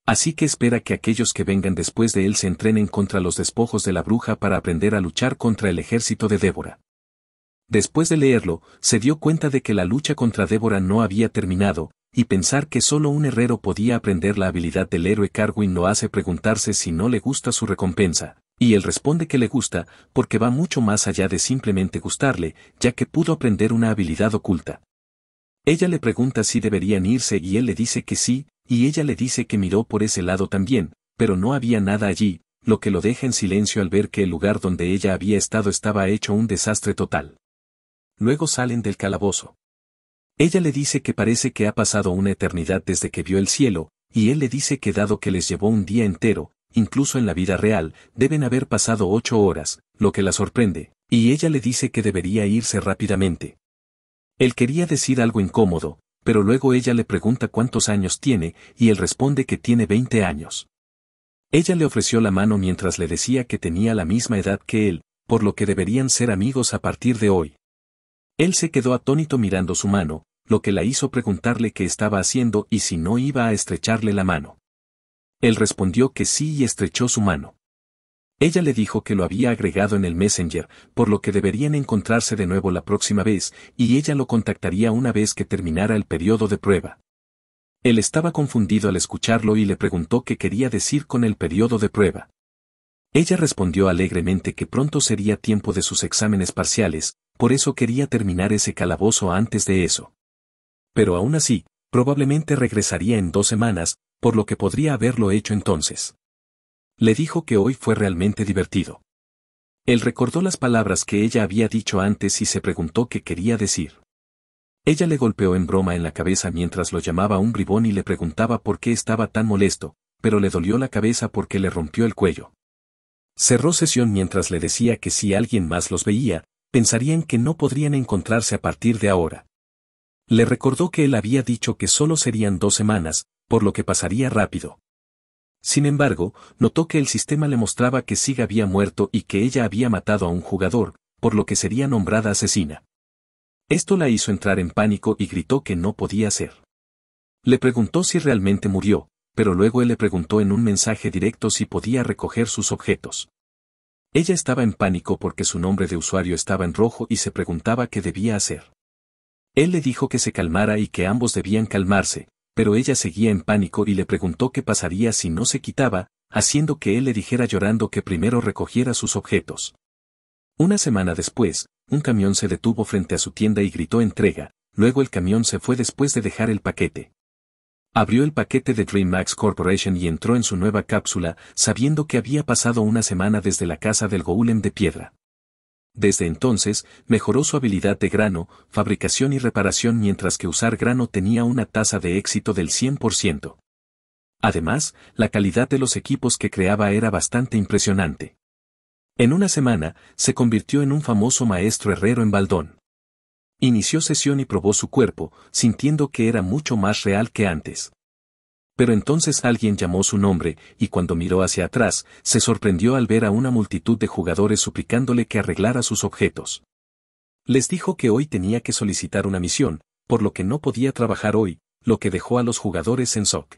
Así que espera que aquellos que vengan después de él se entrenen contra los despojos de la bruja para aprender a luchar contra el ejército de Débora. Después de leerlo, se dio cuenta de que la lucha contra Débora no había terminado, y pensar que solo un herrero podía aprender la habilidad del héroe Carwin lo hace preguntarse si no le gusta su recompensa, y él responde que le gusta, porque va mucho más allá de simplemente gustarle, ya que pudo aprender una habilidad oculta. Ella le pregunta si deberían irse y él le dice que sí, y ella le dice que miró por ese lado también, pero no había nada allí, lo que lo deja en silencio al ver que el lugar donde ella había estado estaba hecho un desastre total luego salen del calabozo. Ella le dice que parece que ha pasado una eternidad desde que vio el cielo, y él le dice que dado que les llevó un día entero, incluso en la vida real, deben haber pasado ocho horas, lo que la sorprende, y ella le dice que debería irse rápidamente. Él quería decir algo incómodo, pero luego ella le pregunta cuántos años tiene, y él responde que tiene 20 años. Ella le ofreció la mano mientras le decía que tenía la misma edad que él, por lo que deberían ser amigos a partir de hoy. Él se quedó atónito mirando su mano, lo que la hizo preguntarle qué estaba haciendo y si no iba a estrecharle la mano. Él respondió que sí y estrechó su mano. Ella le dijo que lo había agregado en el Messenger, por lo que deberían encontrarse de nuevo la próxima vez, y ella lo contactaría una vez que terminara el periodo de prueba. Él estaba confundido al escucharlo y le preguntó qué quería decir con el periodo de prueba. Ella respondió alegremente que pronto sería tiempo de sus exámenes parciales, por eso quería terminar ese calabozo antes de eso. Pero aún así, probablemente regresaría en dos semanas, por lo que podría haberlo hecho entonces. Le dijo que hoy fue realmente divertido. Él recordó las palabras que ella había dicho antes y se preguntó qué quería decir. Ella le golpeó en broma en la cabeza mientras lo llamaba un bribón y le preguntaba por qué estaba tan molesto, pero le dolió la cabeza porque le rompió el cuello. Cerró sesión mientras le decía que si alguien más los veía, pensarían que no podrían encontrarse a partir de ahora. Le recordó que él había dicho que solo serían dos semanas, por lo que pasaría rápido. Sin embargo, notó que el sistema le mostraba que Sig había muerto y que ella había matado a un jugador, por lo que sería nombrada asesina. Esto la hizo entrar en pánico y gritó que no podía ser. Le preguntó si realmente murió, pero luego él le preguntó en un mensaje directo si podía recoger sus objetos. Ella estaba en pánico porque su nombre de usuario estaba en rojo y se preguntaba qué debía hacer. Él le dijo que se calmara y que ambos debían calmarse, pero ella seguía en pánico y le preguntó qué pasaría si no se quitaba, haciendo que él le dijera llorando que primero recogiera sus objetos. Una semana después, un camión se detuvo frente a su tienda y gritó entrega, luego el camión se fue después de dejar el paquete. Abrió el paquete de Max Corporation y entró en su nueva cápsula, sabiendo que había pasado una semana desde la casa del Goulem de piedra. Desde entonces, mejoró su habilidad de grano, fabricación y reparación mientras que usar grano tenía una tasa de éxito del 100%. Además, la calidad de los equipos que creaba era bastante impresionante. En una semana, se convirtió en un famoso maestro herrero en Baldón. Inició sesión y probó su cuerpo, sintiendo que era mucho más real que antes. Pero entonces alguien llamó su nombre, y cuando miró hacia atrás, se sorprendió al ver a una multitud de jugadores suplicándole que arreglara sus objetos. Les dijo que hoy tenía que solicitar una misión, por lo que no podía trabajar hoy, lo que dejó a los jugadores en shock.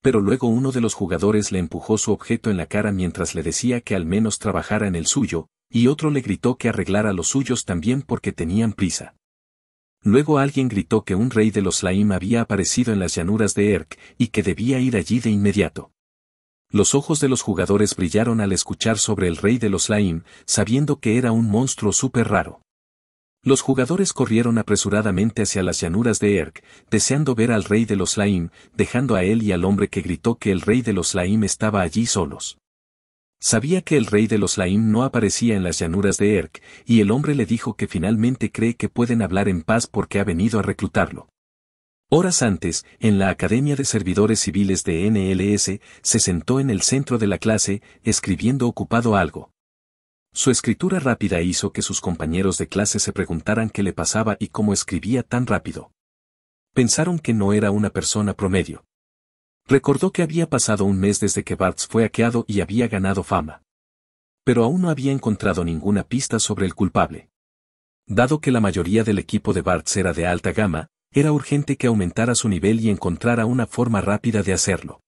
Pero luego uno de los jugadores le empujó su objeto en la cara mientras le decía que al menos trabajara en el suyo, y otro le gritó que arreglara los suyos también porque tenían prisa. Luego alguien gritó que un rey de los Laim había aparecido en las llanuras de Erk y que debía ir allí de inmediato. Los ojos de los jugadores brillaron al escuchar sobre el rey de los Laim, sabiendo que era un monstruo súper raro. Los jugadores corrieron apresuradamente hacia las llanuras de Erk, deseando ver al rey de los Laim, dejando a él y al hombre que gritó que el rey de los Laim estaba allí solos. Sabía que el rey de los Laim no aparecía en las llanuras de Erk, y el hombre le dijo que finalmente cree que pueden hablar en paz porque ha venido a reclutarlo. Horas antes, en la Academia de Servidores Civiles de NLS, se sentó en el centro de la clase, escribiendo ocupado algo. Su escritura rápida hizo que sus compañeros de clase se preguntaran qué le pasaba y cómo escribía tan rápido. Pensaron que no era una persona promedio. Recordó que había pasado un mes desde que Bartz fue hackeado y había ganado fama. Pero aún no había encontrado ninguna pista sobre el culpable. Dado que la mayoría del equipo de Bartz era de alta gama, era urgente que aumentara su nivel y encontrara una forma rápida de hacerlo.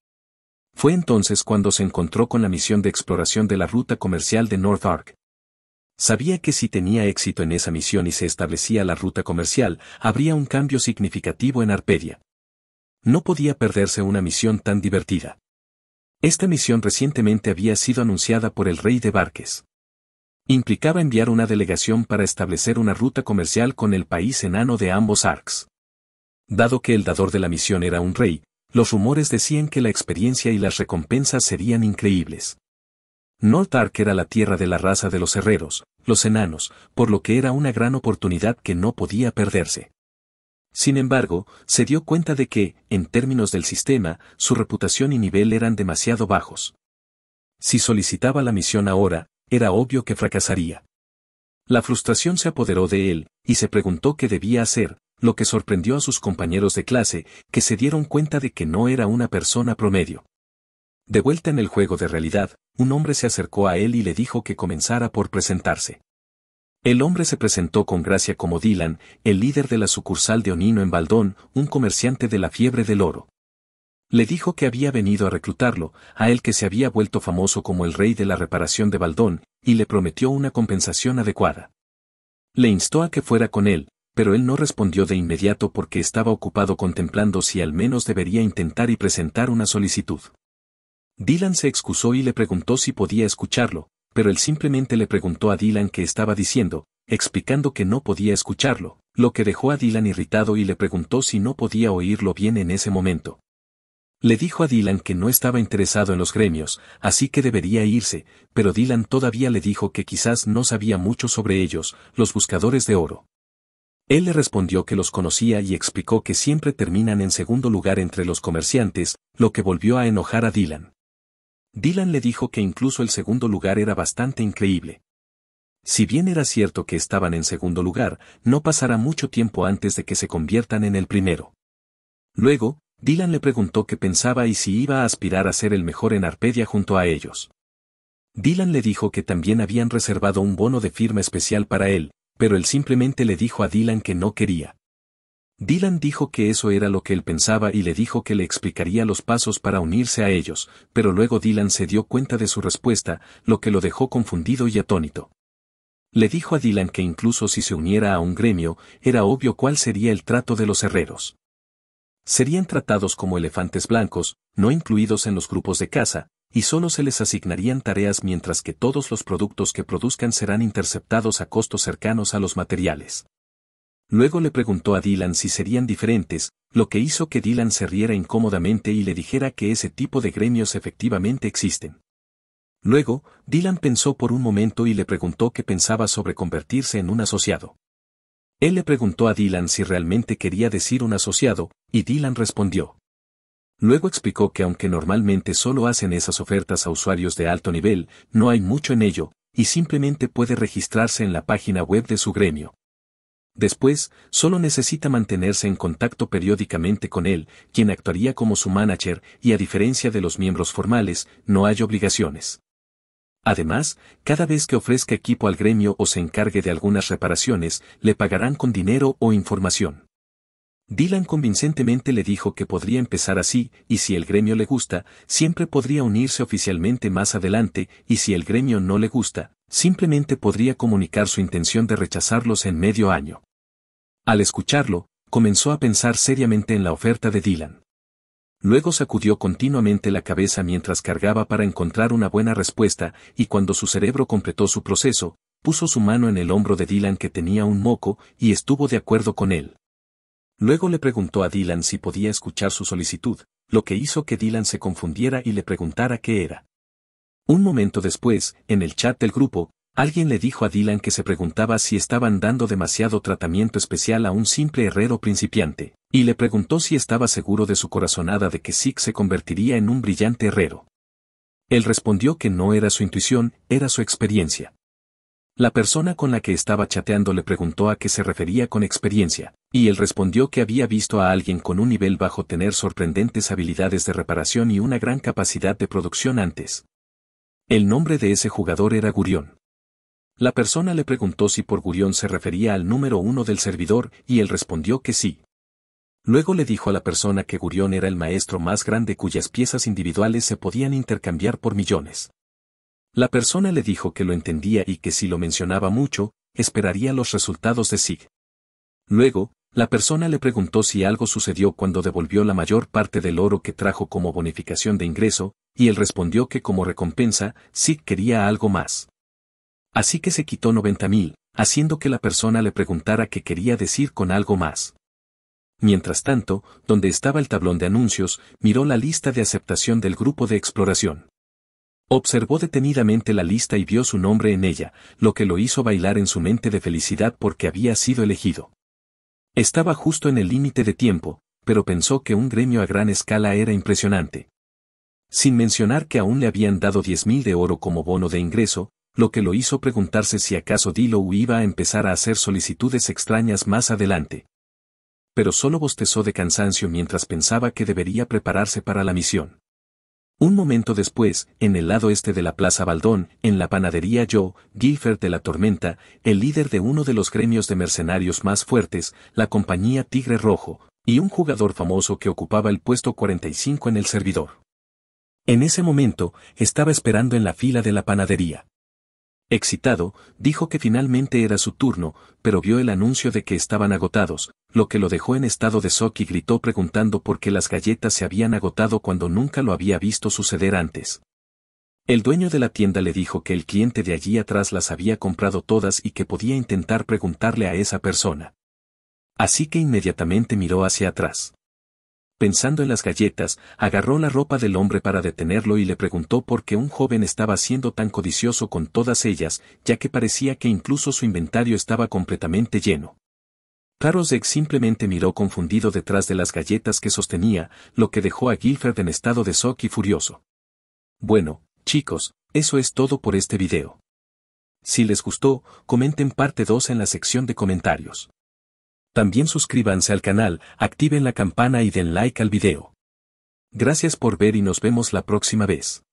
Fue entonces cuando se encontró con la misión de exploración de la ruta comercial de North Ark. Sabía que si tenía éxito en esa misión y se establecía la ruta comercial, habría un cambio significativo en Arpedia no podía perderse una misión tan divertida. Esta misión recientemente había sido anunciada por el rey de Barques. Implicaba enviar una delegación para establecer una ruta comercial con el país enano de ambos arcs. Dado que el dador de la misión era un rey, los rumores decían que la experiencia y las recompensas serían increíbles. North era la tierra de la raza de los herreros, los enanos, por lo que era una gran oportunidad que no podía perderse. Sin embargo, se dio cuenta de que, en términos del sistema, su reputación y nivel eran demasiado bajos. Si solicitaba la misión ahora, era obvio que fracasaría. La frustración se apoderó de él, y se preguntó qué debía hacer, lo que sorprendió a sus compañeros de clase, que se dieron cuenta de que no era una persona promedio. De vuelta en el juego de realidad, un hombre se acercó a él y le dijo que comenzara por presentarse. El hombre se presentó con gracia como Dylan, el líder de la sucursal de Onino en Baldón, un comerciante de la fiebre del oro. Le dijo que había venido a reclutarlo, a él que se había vuelto famoso como el rey de la reparación de Baldón, y le prometió una compensación adecuada. Le instó a que fuera con él, pero él no respondió de inmediato porque estaba ocupado contemplando si al menos debería intentar y presentar una solicitud. Dylan se excusó y le preguntó si podía escucharlo, pero él simplemente le preguntó a Dylan qué estaba diciendo, explicando que no podía escucharlo, lo que dejó a Dylan irritado y le preguntó si no podía oírlo bien en ese momento. Le dijo a Dylan que no estaba interesado en los gremios, así que debería irse, pero Dylan todavía le dijo que quizás no sabía mucho sobre ellos, los buscadores de oro. Él le respondió que los conocía y explicó que siempre terminan en segundo lugar entre los comerciantes, lo que volvió a enojar a Dylan. Dylan le dijo que incluso el segundo lugar era bastante increíble. Si bien era cierto que estaban en segundo lugar, no pasará mucho tiempo antes de que se conviertan en el primero. Luego, Dylan le preguntó qué pensaba y si iba a aspirar a ser el mejor en Arpedia junto a ellos. Dylan le dijo que también habían reservado un bono de firma especial para él, pero él simplemente le dijo a Dylan que no quería. Dylan dijo que eso era lo que él pensaba y le dijo que le explicaría los pasos para unirse a ellos, pero luego Dylan se dio cuenta de su respuesta, lo que lo dejó confundido y atónito. Le dijo a Dylan que incluso si se uniera a un gremio, era obvio cuál sería el trato de los herreros. Serían tratados como elefantes blancos, no incluidos en los grupos de caza, y solo se les asignarían tareas mientras que todos los productos que produzcan serán interceptados a costos cercanos a los materiales. Luego le preguntó a Dylan si serían diferentes, lo que hizo que Dylan se riera incómodamente y le dijera que ese tipo de gremios efectivamente existen. Luego, Dylan pensó por un momento y le preguntó qué pensaba sobre convertirse en un asociado. Él le preguntó a Dylan si realmente quería decir un asociado, y Dylan respondió. Luego explicó que aunque normalmente solo hacen esas ofertas a usuarios de alto nivel, no hay mucho en ello, y simplemente puede registrarse en la página web de su gremio. Después, solo necesita mantenerse en contacto periódicamente con él, quien actuaría como su manager, y a diferencia de los miembros formales, no hay obligaciones. Además, cada vez que ofrezca equipo al gremio o se encargue de algunas reparaciones, le pagarán con dinero o información. Dylan convincentemente le dijo que podría empezar así, y si el gremio le gusta, siempre podría unirse oficialmente más adelante, y si el gremio no le gusta, simplemente podría comunicar su intención de rechazarlos en medio año. Al escucharlo, comenzó a pensar seriamente en la oferta de Dylan. Luego sacudió continuamente la cabeza mientras cargaba para encontrar una buena respuesta, y cuando su cerebro completó su proceso, puso su mano en el hombro de Dylan que tenía un moco, y estuvo de acuerdo con él. Luego le preguntó a Dylan si podía escuchar su solicitud, lo que hizo que Dylan se confundiera y le preguntara qué era. Un momento después, en el chat del grupo, Alguien le dijo a Dylan que se preguntaba si estaban dando demasiado tratamiento especial a un simple herrero principiante, y le preguntó si estaba seguro de su corazonada de que Zeke se convertiría en un brillante herrero. Él respondió que no era su intuición, era su experiencia. La persona con la que estaba chateando le preguntó a qué se refería con experiencia, y él respondió que había visto a alguien con un nivel bajo tener sorprendentes habilidades de reparación y una gran capacidad de producción antes. El nombre de ese jugador era Gurión. La persona le preguntó si por Gurión se refería al número uno del servidor y él respondió que sí. Luego le dijo a la persona que Gurión era el maestro más grande cuyas piezas individuales se podían intercambiar por millones. La persona le dijo que lo entendía y que si lo mencionaba mucho, esperaría los resultados de SIG. Luego, la persona le preguntó si algo sucedió cuando devolvió la mayor parte del oro que trajo como bonificación de ingreso, y él respondió que como recompensa, SIG quería algo más. Así que se quitó 90.000, haciendo que la persona le preguntara qué quería decir con algo más. Mientras tanto, donde estaba el tablón de anuncios, miró la lista de aceptación del grupo de exploración. Observó detenidamente la lista y vio su nombre en ella, lo que lo hizo bailar en su mente de felicidad porque había sido elegido. Estaba justo en el límite de tiempo, pero pensó que un gremio a gran escala era impresionante. Sin mencionar que aún le habían dado 10.000 de oro como bono de ingreso, lo que lo hizo preguntarse si acaso Dillow iba a empezar a hacer solicitudes extrañas más adelante. Pero solo bostezó de cansancio mientras pensaba que debería prepararse para la misión. Un momento después, en el lado este de la Plaza Baldón, en la panadería yo, Guilford de la Tormenta, el líder de uno de los gremios de mercenarios más fuertes, la compañía Tigre Rojo, y un jugador famoso que ocupaba el puesto 45 en el servidor. En ese momento, estaba esperando en la fila de la panadería. Excitado, dijo que finalmente era su turno, pero vio el anuncio de que estaban agotados, lo que lo dejó en estado de shock y gritó preguntando por qué las galletas se habían agotado cuando nunca lo había visto suceder antes. El dueño de la tienda le dijo que el cliente de allí atrás las había comprado todas y que podía intentar preguntarle a esa persona. Así que inmediatamente miró hacia atrás. Pensando en las galletas, agarró la ropa del hombre para detenerlo y le preguntó por qué un joven estaba siendo tan codicioso con todas ellas, ya que parecía que incluso su inventario estaba completamente lleno. Karozek simplemente miró confundido detrás de las galletas que sostenía, lo que dejó a Guilford en estado de shock y furioso. Bueno, chicos, eso es todo por este video. Si les gustó, comenten parte 2 en la sección de comentarios. También suscríbanse al canal, activen la campana y den like al video. Gracias por ver y nos vemos la próxima vez.